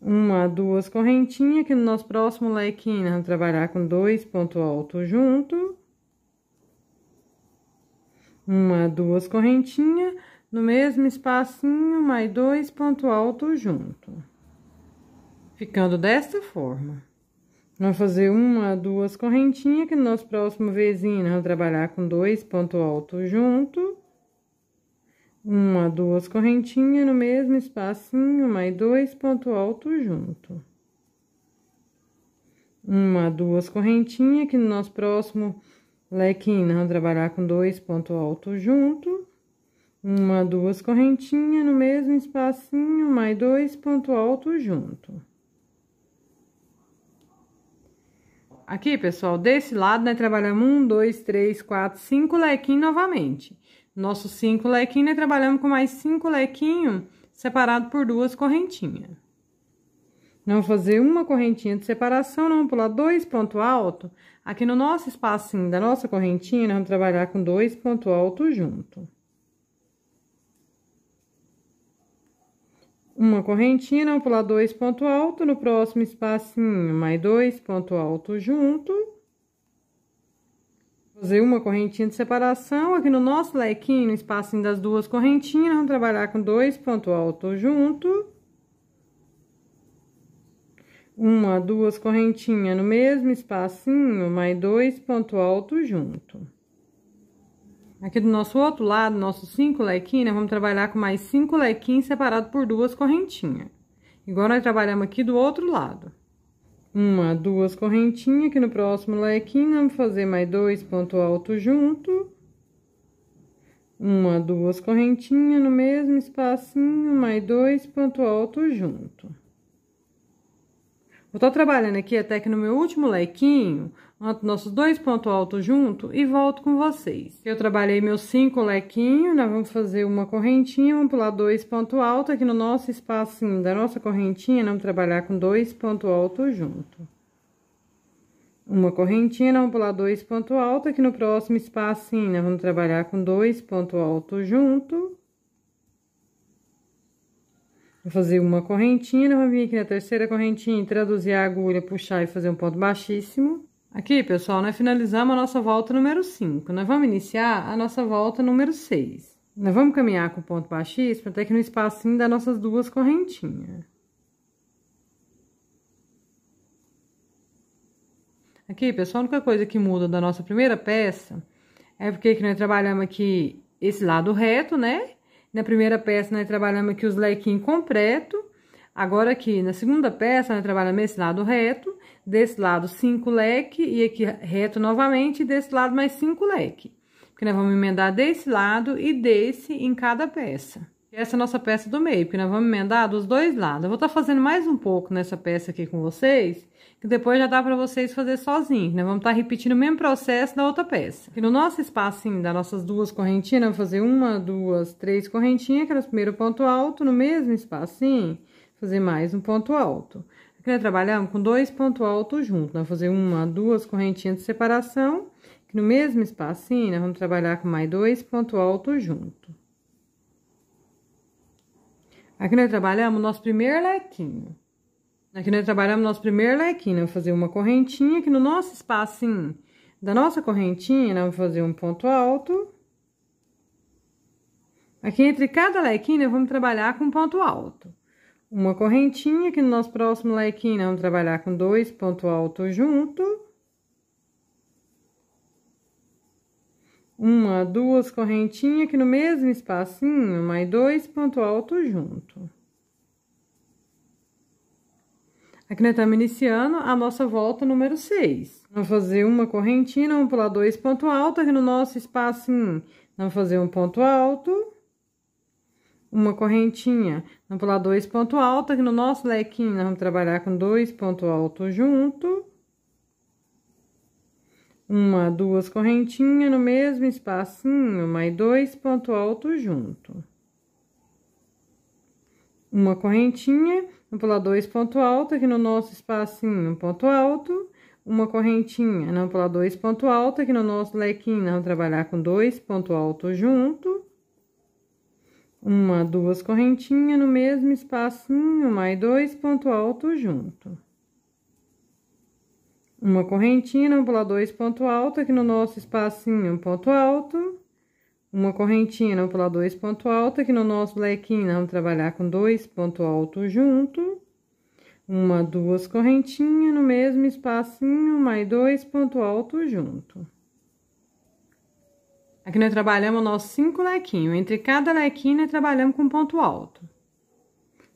Uma, duas correntinhas, que no nosso próximo lequinho, né, vamos trabalhar com dois pontos altos junto. Uma, duas correntinhas no mesmo espacinho, mais dois ponto alto junto. Ficando desta forma. Vamos fazer uma, duas correntinhas, que no nosso próximo vizinho vamos trabalhar com dois ponto alto junto. Uma, duas correntinhas no mesmo espacinho, mais dois ponto alto junto. Uma, duas correntinhas, que no nosso próximo lequinho vamos trabalhar com dois ponto alto junto uma, duas correntinhas no mesmo espacinho, mais dois ponto alto junto. Aqui, pessoal, desse lado, né trabalhamos um, dois, três, quatro, cinco lequinhos novamente. Nossos cinco lequinhos, né trabalhamos com mais cinco lequinhos separado por duas correntinhas. Não fazer uma correntinha de separação, não pular dois ponto alto. Aqui no nosso espacinho da nossa correntinha, nós vamos trabalhar com dois ponto alto junto. uma correntinha, não pular dois ponto alto, no próximo espacinho, mais dois ponto alto junto. Fazer uma correntinha de separação, aqui no nosso lequinho, no espacinho das duas correntinhas, vamos trabalhar com dois ponto alto junto. Uma, duas correntinhas no mesmo espacinho, mais dois ponto alto junto. Aqui do nosso outro lado, nossos cinco lequinhos, né, vamos trabalhar com mais cinco lequinhos separados por duas correntinhas. Igual nós trabalhamos aqui do outro lado. Uma, duas correntinhas, aqui no próximo lequinho, vamos fazer mais dois ponto alto junto. Uma, duas correntinhas no mesmo espacinho, mais dois ponto alto junto. Eu tô trabalhando aqui até que no meu último lequinho, nossos dois pontos altos junto e volto com vocês. Eu trabalhei meus cinco lequinhos, nós vamos fazer uma correntinha, vamos pular dois pontos altos aqui no nosso espacinho da nossa correntinha, vamos trabalhar com dois pontos altos junto. Uma correntinha, vamos pular dois pontos altos aqui no próximo espacinho, nós vamos trabalhar com dois pontos altos junto. Vou fazer uma correntinha, nós vamos vir aqui na terceira correntinha, traduzir a agulha, puxar e fazer um ponto baixíssimo. Aqui, pessoal, nós finalizamos a nossa volta número 5. Nós vamos iniciar a nossa volta número 6. Nós vamos caminhar com o ponto baixíssimo até que no espacinho das nossas duas correntinhas. Aqui, pessoal, a única coisa que muda da nossa primeira peça é porque que nós trabalhamos aqui esse lado reto, né? Na primeira peça, nós trabalhamos aqui os lequinhos completo. Agora aqui, na segunda peça, nós trabalhamos esse lado reto, desse lado cinco leque, e aqui reto novamente, e desse lado mais cinco leque. Porque nós vamos emendar desse lado e desse em cada peça. Essa é a nossa peça do meio, porque nós vamos emendar dos dois lados. Eu vou estar tá fazendo mais um pouco nessa peça aqui com vocês, que depois já dá para vocês fazer sozinhos, né? Vamos estar tá repetindo o mesmo processo da outra peça. E no nosso espacinho assim, das nossas duas correntinhas, né? vamos fazer uma, duas, três correntinhas, que era o primeiro ponto alto, no mesmo espacinho, fazer mais um ponto alto. Aqui nós né, trabalhamos com dois pontos altos juntos, nós né? vamos fazer uma, duas correntinhas de separação, que no mesmo espacinho, nós vamos trabalhar com mais dois pontos altos juntos. Aqui nós trabalhamos o nosso primeiro lequinho. Aqui nós trabalhamos nosso primeiro lequinho, né? fazer uma correntinha, que no nosso espacinho da nossa correntinha, né? vamos fazer um ponto alto. Aqui entre cada lequinho, né? vamos trabalhar com ponto alto. Uma correntinha, aqui no nosso próximo lequinho, né? vamos trabalhar com dois ponto alto junto. Uma, duas correntinhas, aqui no mesmo espacinho, mais dois ponto alto junto. Aqui é nós estamos iniciando a nossa volta número 6. Vamos fazer uma correntinha vamos pular dois pontos altos aqui no nosso espaço. Vamos fazer um ponto alto, uma correntinha. Vamos pular dois pontos altos aqui no nosso lequinho. Nós vamos trabalhar com dois pontos altos junto. Uma, duas correntinhas no mesmo espacinho, mais dois pontos altos junto uma correntinha, vou pular dois ponto alto aqui no nosso espacinho, ponto alto, uma correntinha, não pular dois ponto alto aqui no nosso lequinho, não trabalhar com dois ponto alto junto. Uma, duas correntinhas no mesmo espacinho, mais dois ponto alto junto. Uma correntinha, não pular dois ponto alto aqui no nosso espacinho, ponto alto uma correntinha, no pular dois ponto alto. Aqui no nosso lequinho, vamos trabalhar com dois ponto alto junto. Uma, duas correntinhas no mesmo espacinho, mais dois ponto alto junto. Aqui nós trabalhamos nossos cinco lequinhos. Entre cada lequinho, nós trabalhamos com ponto alto.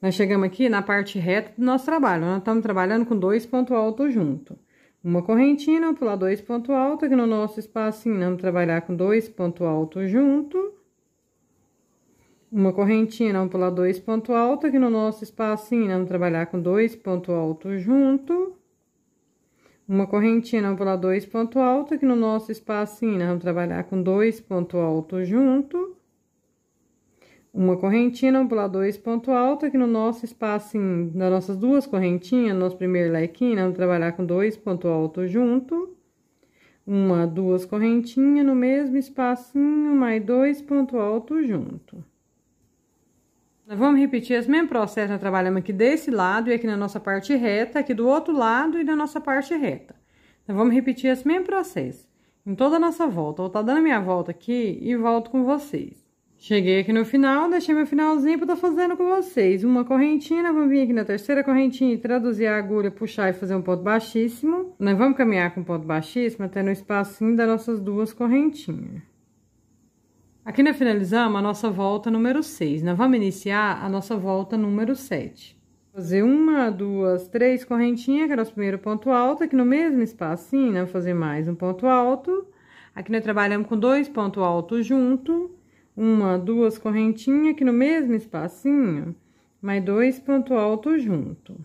Nós chegamos aqui na parte reta do nosso trabalho. Nós estamos trabalhando com dois ponto alto junto uma correntina, pular dois ponto alto, aqui no nosso assim não trabalhar com dois ponto alto junto. Uma correntina, não pular dois ponto alto, aqui no nosso assim não trabalhar com dois ponto alto junto. Uma correntina, não pular dois ponto alto, aqui no nosso assim não trabalhar com dois ponto alto junto uma correntinha, vamos pular dois ponto alto, aqui no nosso espaço, em, nas nossas duas correntinhas, no nosso primeiro lequinho, né, vamos trabalhar com dois ponto alto junto, uma, duas correntinhas no mesmo espacinho, mais dois ponto alto junto. Nós vamos repetir esse mesmo processo, nós trabalhamos aqui desse lado e aqui na nossa parte reta, aqui do outro lado e na nossa parte reta. Nós vamos repetir esse mesmo processo em toda a nossa volta. Vou estar tá dando a minha volta aqui e volto com vocês. Cheguei aqui no final, deixei meu finalzinho para estar fazendo com vocês. Uma correntinha, né? vamos vir aqui na terceira correntinha e traduzir a agulha, puxar e fazer um ponto baixíssimo. Nós vamos caminhar com ponto baixíssimo até no espacinho das nossas duas correntinhas. Aqui nós finalizamos a nossa volta número 6. Nós vamos iniciar a nossa volta número 7. Fazer uma, duas, três correntinhas, que é o nosso primeiro ponto alto. Aqui no mesmo espacinho, nós né? vamos fazer mais um ponto alto. Aqui nós trabalhamos com dois pontos altos juntos uma, duas correntinhas aqui no mesmo espacinho, mais dois ponto alto junto.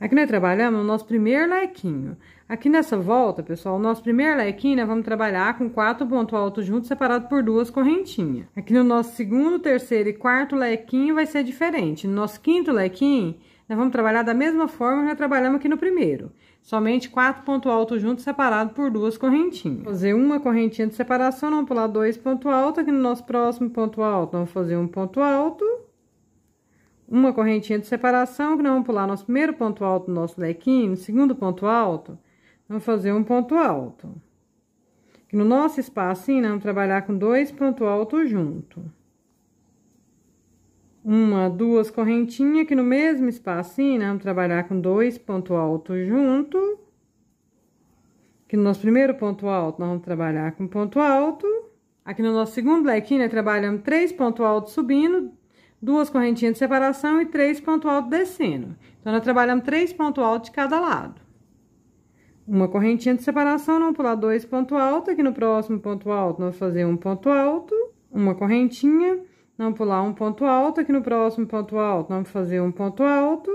Aqui nós trabalhamos o nosso primeiro lequinho. Aqui nessa volta, pessoal, o nosso primeiro lequinho, nós vamos trabalhar com quatro pontos altos juntos, separado por duas correntinhas. Aqui no nosso segundo, terceiro e quarto lequinho vai ser diferente. No nosso quinto lequinho, nós vamos trabalhar da mesma forma que nós trabalhamos aqui no primeiro. Somente quatro pontos altos juntos, separado por duas correntinhas. Vou fazer uma correntinha de separação, vamos pular dois pontos altos. Aqui no nosso próximo ponto alto, vamos fazer um ponto alto. Uma correntinha de separação, que nós vamos pular nosso primeiro ponto alto do nosso lequinho. No segundo ponto alto, vamos fazer um ponto alto. Aqui no nosso sim nós vamos trabalhar com dois pontos altos juntos uma, duas correntinhas, que no mesmo espaço, né, vamos trabalhar com dois ponto alto junto. Aqui no nosso primeiro ponto alto, nós vamos trabalhar com ponto alto. Aqui no nosso segundo lequinho, né, trabalhamos três ponto alto subindo, duas correntinhas de separação e três ponto alto descendo. Então, nós trabalhamos três ponto alto de cada lado. Uma correntinha de separação, vamos pular dois ponto alto. Aqui no próximo ponto alto, nós vamos fazer um ponto alto, uma correntinha não pular um ponto alto, aqui no próximo ponto alto, vamos fazer um ponto alto.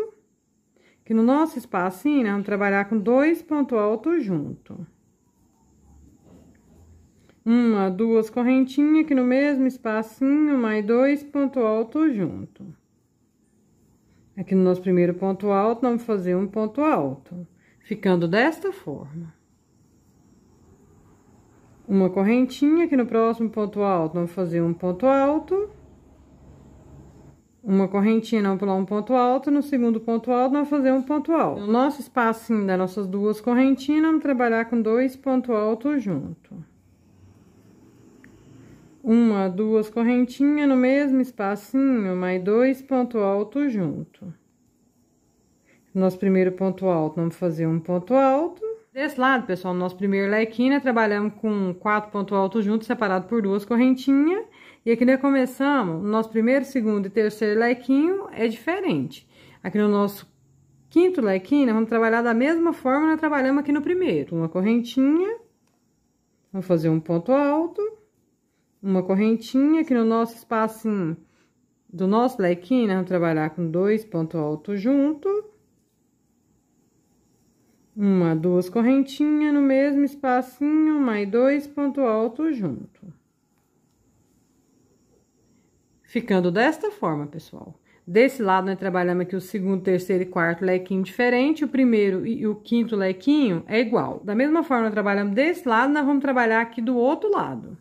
Que no nosso espacinho, né, vamos trabalhar com dois pontos altos junto. Uma, duas correntinhas aqui no mesmo espacinho, mais dois pontos altos junto. Aqui no nosso primeiro ponto alto, vamos fazer um ponto alto, ficando desta forma uma correntinha aqui no próximo ponto alto, vamos fazer um ponto alto uma correntinha, não pular um ponto alto, no segundo ponto alto não fazer um ponto alto. No nosso espacinho das nossas duas correntinhas, vamos trabalhar com dois pontos altos junto. Uma, duas correntinhas no mesmo espacinho, mais dois pontos altos junto. Nosso primeiro ponto alto, vamos fazer um ponto alto. Desse lado, pessoal, nosso primeiro lequinho, né, trabalhamos com quatro pontos altos juntos, separado por duas correntinhas. E aqui nós começamos, nosso primeiro, segundo e terceiro lequinho é diferente. Aqui no nosso quinto lequinho, nós vamos trabalhar da mesma forma que nós trabalhamos aqui no primeiro. Uma correntinha, vamos fazer um ponto alto, uma correntinha aqui no nosso espacinho do nosso lequinho, nós vamos trabalhar com dois pontos altos junto. Uma, duas correntinhas no mesmo espacinho, mais dois pontos altos junto. Ficando desta forma, pessoal. Desse lado, nós trabalhamos aqui o segundo, terceiro e quarto lequinho diferente. O primeiro e o quinto lequinho é igual. Da mesma forma, nós trabalhamos desse lado, nós vamos trabalhar aqui do outro lado.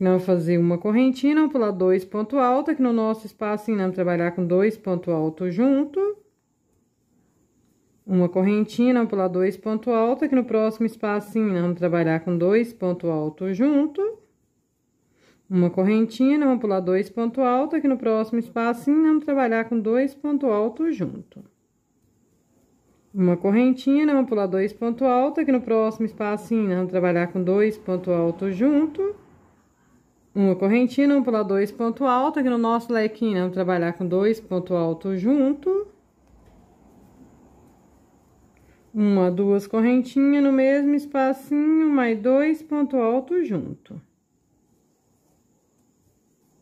Nós vamos fazer uma correntinha, vamos pular dois ponto alto. Aqui no nosso espaço, nós vamos trabalhar com dois ponto alto junto. Uma correntinha, vamos pular dois ponto alto. Aqui no próximo espaço, nós vamos trabalhar com dois ponto alto junto uma correntinha, não né? Vamos pular dois ponto alto aqui no próximo espacinho, vamos trabalhar com dois ponto alto junto. Uma correntinha, não né? Vamos pular dois ponto alto aqui no próximo espacinho, vamos trabalhar com dois ponto alto junto. Uma correntinha, né? vamos pular dois ponto alto aqui no nosso lequinho, vamos trabalhar com dois ponto alto junto. Uma, duas correntinhas no mesmo espacinho, mais dois ponto alto junto.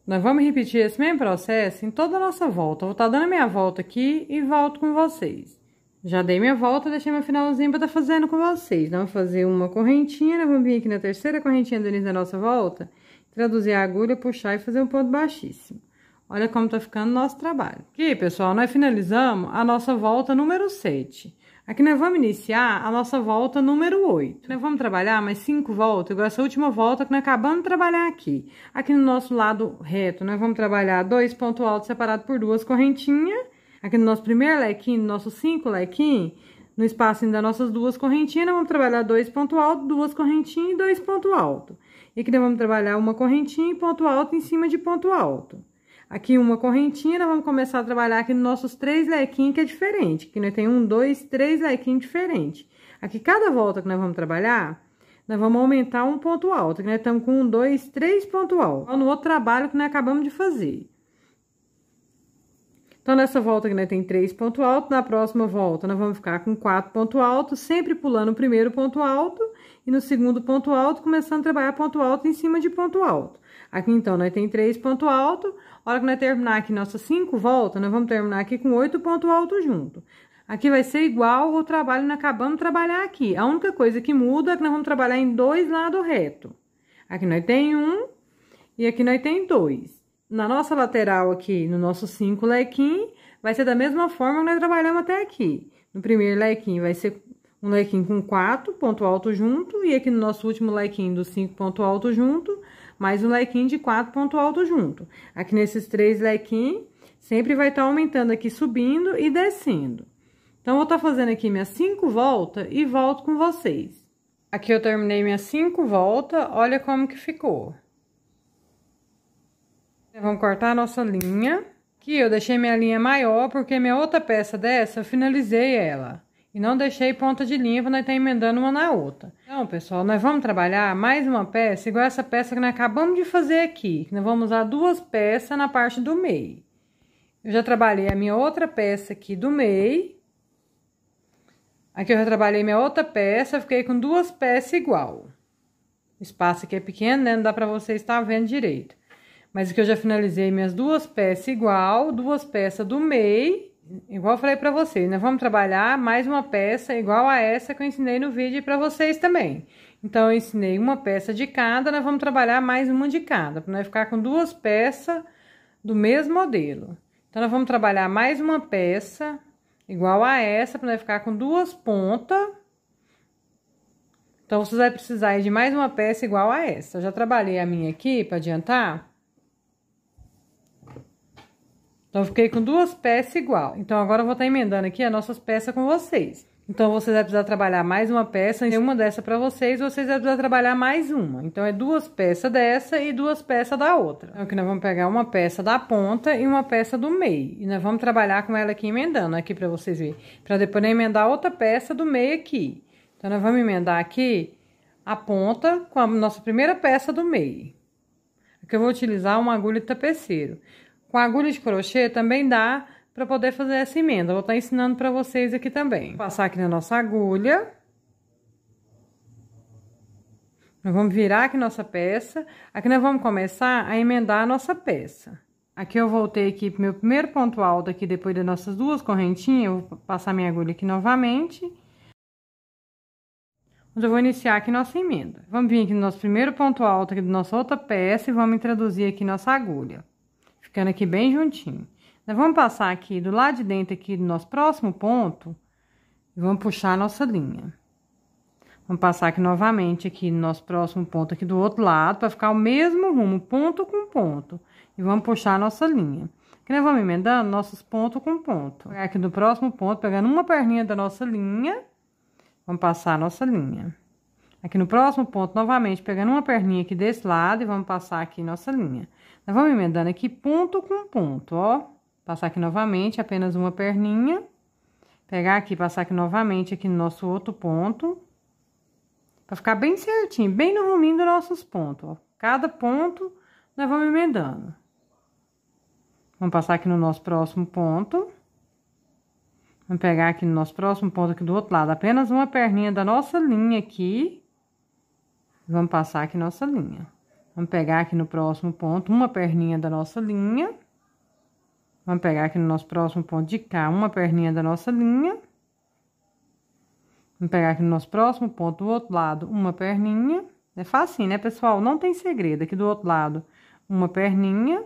Nós vamos repetir esse mesmo processo em toda a nossa volta. Vou estar tá dando a minha volta aqui e volto com vocês. Já dei minha volta, deixei meu finalzinho para estar tá fazendo com vocês. vamos fazer uma correntinha, né? vamos vir aqui na terceira correntinha do início da nossa volta, traduzir a agulha, puxar e fazer um ponto baixíssimo. Olha como tá ficando o nosso trabalho. Aqui, pessoal, nós finalizamos a nossa volta número 7. Aqui nós vamos iniciar a nossa volta número 8. Nós vamos trabalhar mais cinco voltas, igual essa última volta que nós acabamos de trabalhar aqui. Aqui no nosso lado reto, nós vamos trabalhar dois pontos altos separados por duas correntinhas. Aqui no nosso primeiro lequinho, no nosso cinco lequinho, no espaço das nossas duas correntinhas, nós vamos trabalhar dois pontos altos, duas correntinhas e dois pontos altos. E aqui nós vamos trabalhar uma correntinha e ponto alto em cima de ponto alto aqui uma correntinha, nós vamos começar a trabalhar aqui nos nossos três lequinhos, que é diferente. Aqui, né, tem um, dois, três lequinhos diferentes. Aqui, cada volta que nós vamos trabalhar, nós vamos aumentar um ponto alto. que nós estamos com um, dois, três ponto alto. No outro trabalho que nós acabamos de fazer. Então, nessa volta aqui, nós tem três ponto alto, na próxima volta nós vamos ficar com quatro ponto alto, sempre pulando o primeiro ponto alto, e no segundo ponto alto, começando a trabalhar ponto alto em cima de ponto alto. Aqui, então, nós tem três pontos altos. A hora que nós terminar aqui nossas cinco voltas, nós vamos terminar aqui com oito pontos altos junto. Aqui vai ser igual ao trabalho que nós acabamos de trabalhar aqui. A única coisa que muda é que nós vamos trabalhar em dois lados retos. Aqui nós tem um e aqui nós tem dois. Na nossa lateral aqui, no nosso cinco lequim, vai ser da mesma forma que nós trabalhamos até aqui. No primeiro lequim vai ser um lequim com quatro ponto alto junto e aqui no nosso último lequim do cinco ponto alto junto mais um lequinho de quatro ponto alto junto. Aqui nesses três lequinhos, sempre vai estar tá aumentando aqui, subindo e descendo. Então, vou estar tá fazendo aqui minhas cinco voltas e volto com vocês. Aqui eu terminei minhas cinco voltas, olha como que ficou. Vamos cortar a nossa linha. Aqui eu deixei minha linha maior, porque minha outra peça dessa, eu finalizei ela e não deixei ponta de linha vou nós estar tá emendando uma na outra. Então, pessoal, nós vamos trabalhar mais uma peça igual essa peça que nós acabamos de fazer aqui. Nós vamos usar duas peças na parte do meio. Eu já trabalhei a minha outra peça aqui do meio. Aqui eu já trabalhei minha outra peça, fiquei com duas peças igual. O espaço aqui é pequeno, né? Não dá para você estar tá vendo direito. Mas aqui eu já finalizei minhas duas peças igual, duas peças do meio igual eu falei para vocês, nós né? vamos trabalhar mais uma peça igual a essa que eu ensinei no vídeo para vocês também. Então, eu ensinei uma peça de cada, nós vamos trabalhar mais uma de cada, para nós ficar com duas peças do mesmo modelo. Então, nós vamos trabalhar mais uma peça igual a essa, para nós ficar com duas pontas. Então, vocês vão precisar de mais uma peça igual a essa. Eu já trabalhei a minha aqui para adiantar. Então, eu fiquei com duas peças igual. Então, agora eu vou estar tá emendando aqui as nossas peças com vocês. Então, vocês vão precisar trabalhar mais uma peça, e uma dessa para vocês, vocês vão precisar trabalhar mais uma. Então, é duas peças dessa e duas peças da outra. Então, aqui nós vamos pegar uma peça da ponta e uma peça do meio. E nós vamos trabalhar com ela aqui emendando aqui para vocês verem. Para depois emendar outra peça do meio aqui. Então, nós vamos emendar aqui a ponta com a nossa primeira peça do meio. Aqui eu vou utilizar uma agulha de tapeceiro. Com agulha de crochê também dá para poder fazer essa emenda. Vou estar tá ensinando para vocês aqui também. Vou passar aqui na nossa agulha. Nós vamos virar aqui nossa peça. Aqui nós vamos começar a emendar a nossa peça. Aqui eu voltei aqui pro meu primeiro ponto alto aqui, depois das nossas duas correntinhas, eu vou passar minha agulha aqui novamente. Onde eu vou iniciar aqui nossa emenda. Vamos vir aqui no nosso primeiro ponto alto aqui da nossa outra peça e vamos introduzir aqui nossa agulha ficando aqui bem juntinho. Nós vamos passar aqui do lado de dentro aqui do nosso próximo ponto e vamos puxar a nossa linha. Vamos passar aqui novamente aqui no nosso próximo ponto aqui do outro lado, para ficar o mesmo rumo, ponto com ponto. E vamos puxar a nossa linha. Que nós vamos emendando nossos ponto com ponto. Aqui do próximo ponto, pegando uma perninha da nossa linha, vamos passar a nossa linha. Aqui no próximo ponto, novamente, pegando uma perninha aqui desse lado e vamos passar aqui nossa linha. Nós vamos emendando aqui ponto com ponto, ó. Passar aqui novamente apenas uma perninha. Pegar aqui, passar aqui novamente aqui no nosso outro ponto. Pra ficar bem certinho, bem no ruminho dos nossos pontos, ó. Cada ponto nós vamos emendando. Vamos passar aqui no nosso próximo ponto. Vamos pegar aqui no nosso próximo ponto aqui do outro lado, apenas uma perninha da nossa linha aqui Vamos passar aqui nossa linha. Vamos pegar aqui no próximo ponto uma perninha da nossa linha. Vamos pegar aqui no nosso próximo ponto de cá uma perninha da nossa linha. Vamos pegar aqui no nosso próximo ponto do outro lado uma perninha. É fácil, né, pessoal? Não tem segredo. Aqui do outro lado uma perninha.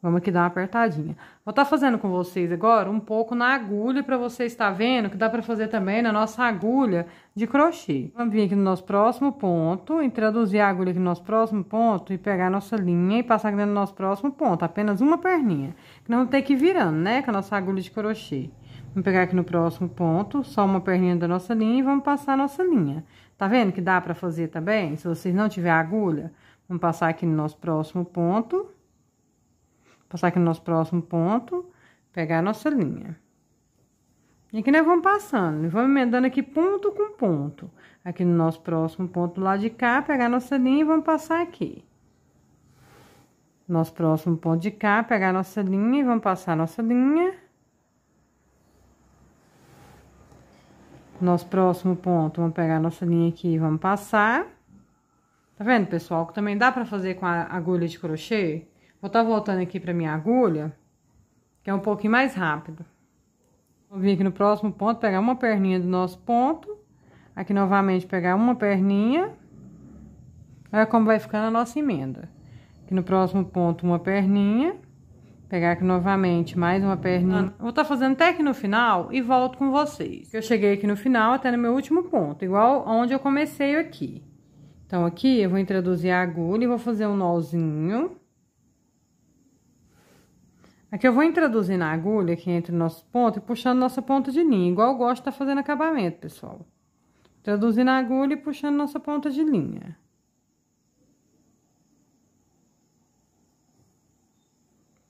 Vamos aqui dar uma apertadinha. Vou estar tá fazendo com vocês agora um pouco na agulha para você estar vendo que dá para fazer também na nossa agulha de crochê. Vamos vir aqui no nosso próximo ponto, introduzir a agulha aqui no nosso próximo ponto e pegar a nossa linha e passar aqui no nosso próximo ponto, apenas uma perninha. Que não tem que ir virando, né, com a nossa agulha de crochê. Vamos pegar aqui no próximo ponto, só uma perninha da nossa linha e vamos passar a nossa linha. Tá vendo que dá para fazer também? Se vocês não tiver agulha, vamos passar aqui no nosso próximo ponto Passar aqui no nosso próximo ponto, pegar a nossa linha. E aqui nós vamos passando, e vamos emendando aqui ponto com ponto. Aqui no nosso próximo ponto do lado de cá, pegar a nossa linha e vamos passar aqui. Nosso próximo ponto de cá, pegar a nossa linha e vamos passar a nossa linha. Nosso próximo ponto, vamos pegar a nossa linha aqui e vamos passar. Tá vendo, pessoal, que também dá pra fazer com a agulha de crochê? Vou estar tá voltando aqui pra minha agulha, que é um pouquinho mais rápido. Vou vir aqui no próximo ponto, pegar uma perninha do nosso ponto. Aqui novamente pegar uma perninha. Olha como vai ficando a nossa emenda. Aqui no próximo ponto, uma perninha. Pegar aqui novamente mais uma perninha. Ah. Vou estar tá fazendo até aqui no final e volto com vocês. Eu cheguei aqui no final até no meu último ponto, igual onde eu comecei aqui. Então, aqui eu vou introduzir a agulha e vou fazer um nozinho. Aqui é eu vou introduzindo a agulha aqui entre o nosso ponto e puxando nossa ponta de linha, igual eu gosto de tá fazendo acabamento, pessoal. Introduzindo a agulha e puxando nossa ponta de linha.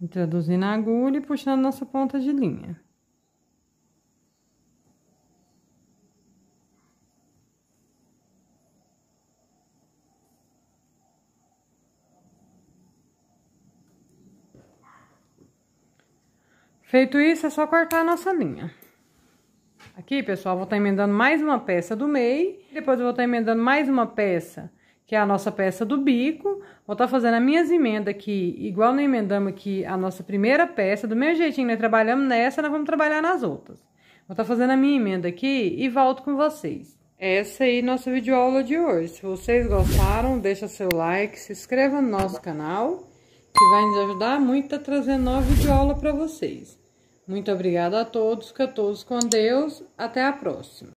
Introduzindo a agulha e puxando nossa ponta de linha. Feito isso, é só cortar a nossa linha. Aqui, pessoal, vou estar tá emendando mais uma peça do meio, depois eu vou estar tá emendando mais uma peça, que é a nossa peça do bico. Vou estar tá fazendo as minhas emendas aqui, igual nós emendamos aqui a nossa primeira peça, do mesmo jeitinho nós trabalhamos nessa, nós vamos trabalhar nas outras. Vou estar tá fazendo a minha emenda aqui e volto com vocês. Essa aí é nossa videoaula de hoje. Se vocês gostaram, deixa seu like, se inscreva no nosso canal que vai nos ajudar muito a trazer nova aula para vocês. Muito obrigada a todos, que a todos com Deus. Até a próxima.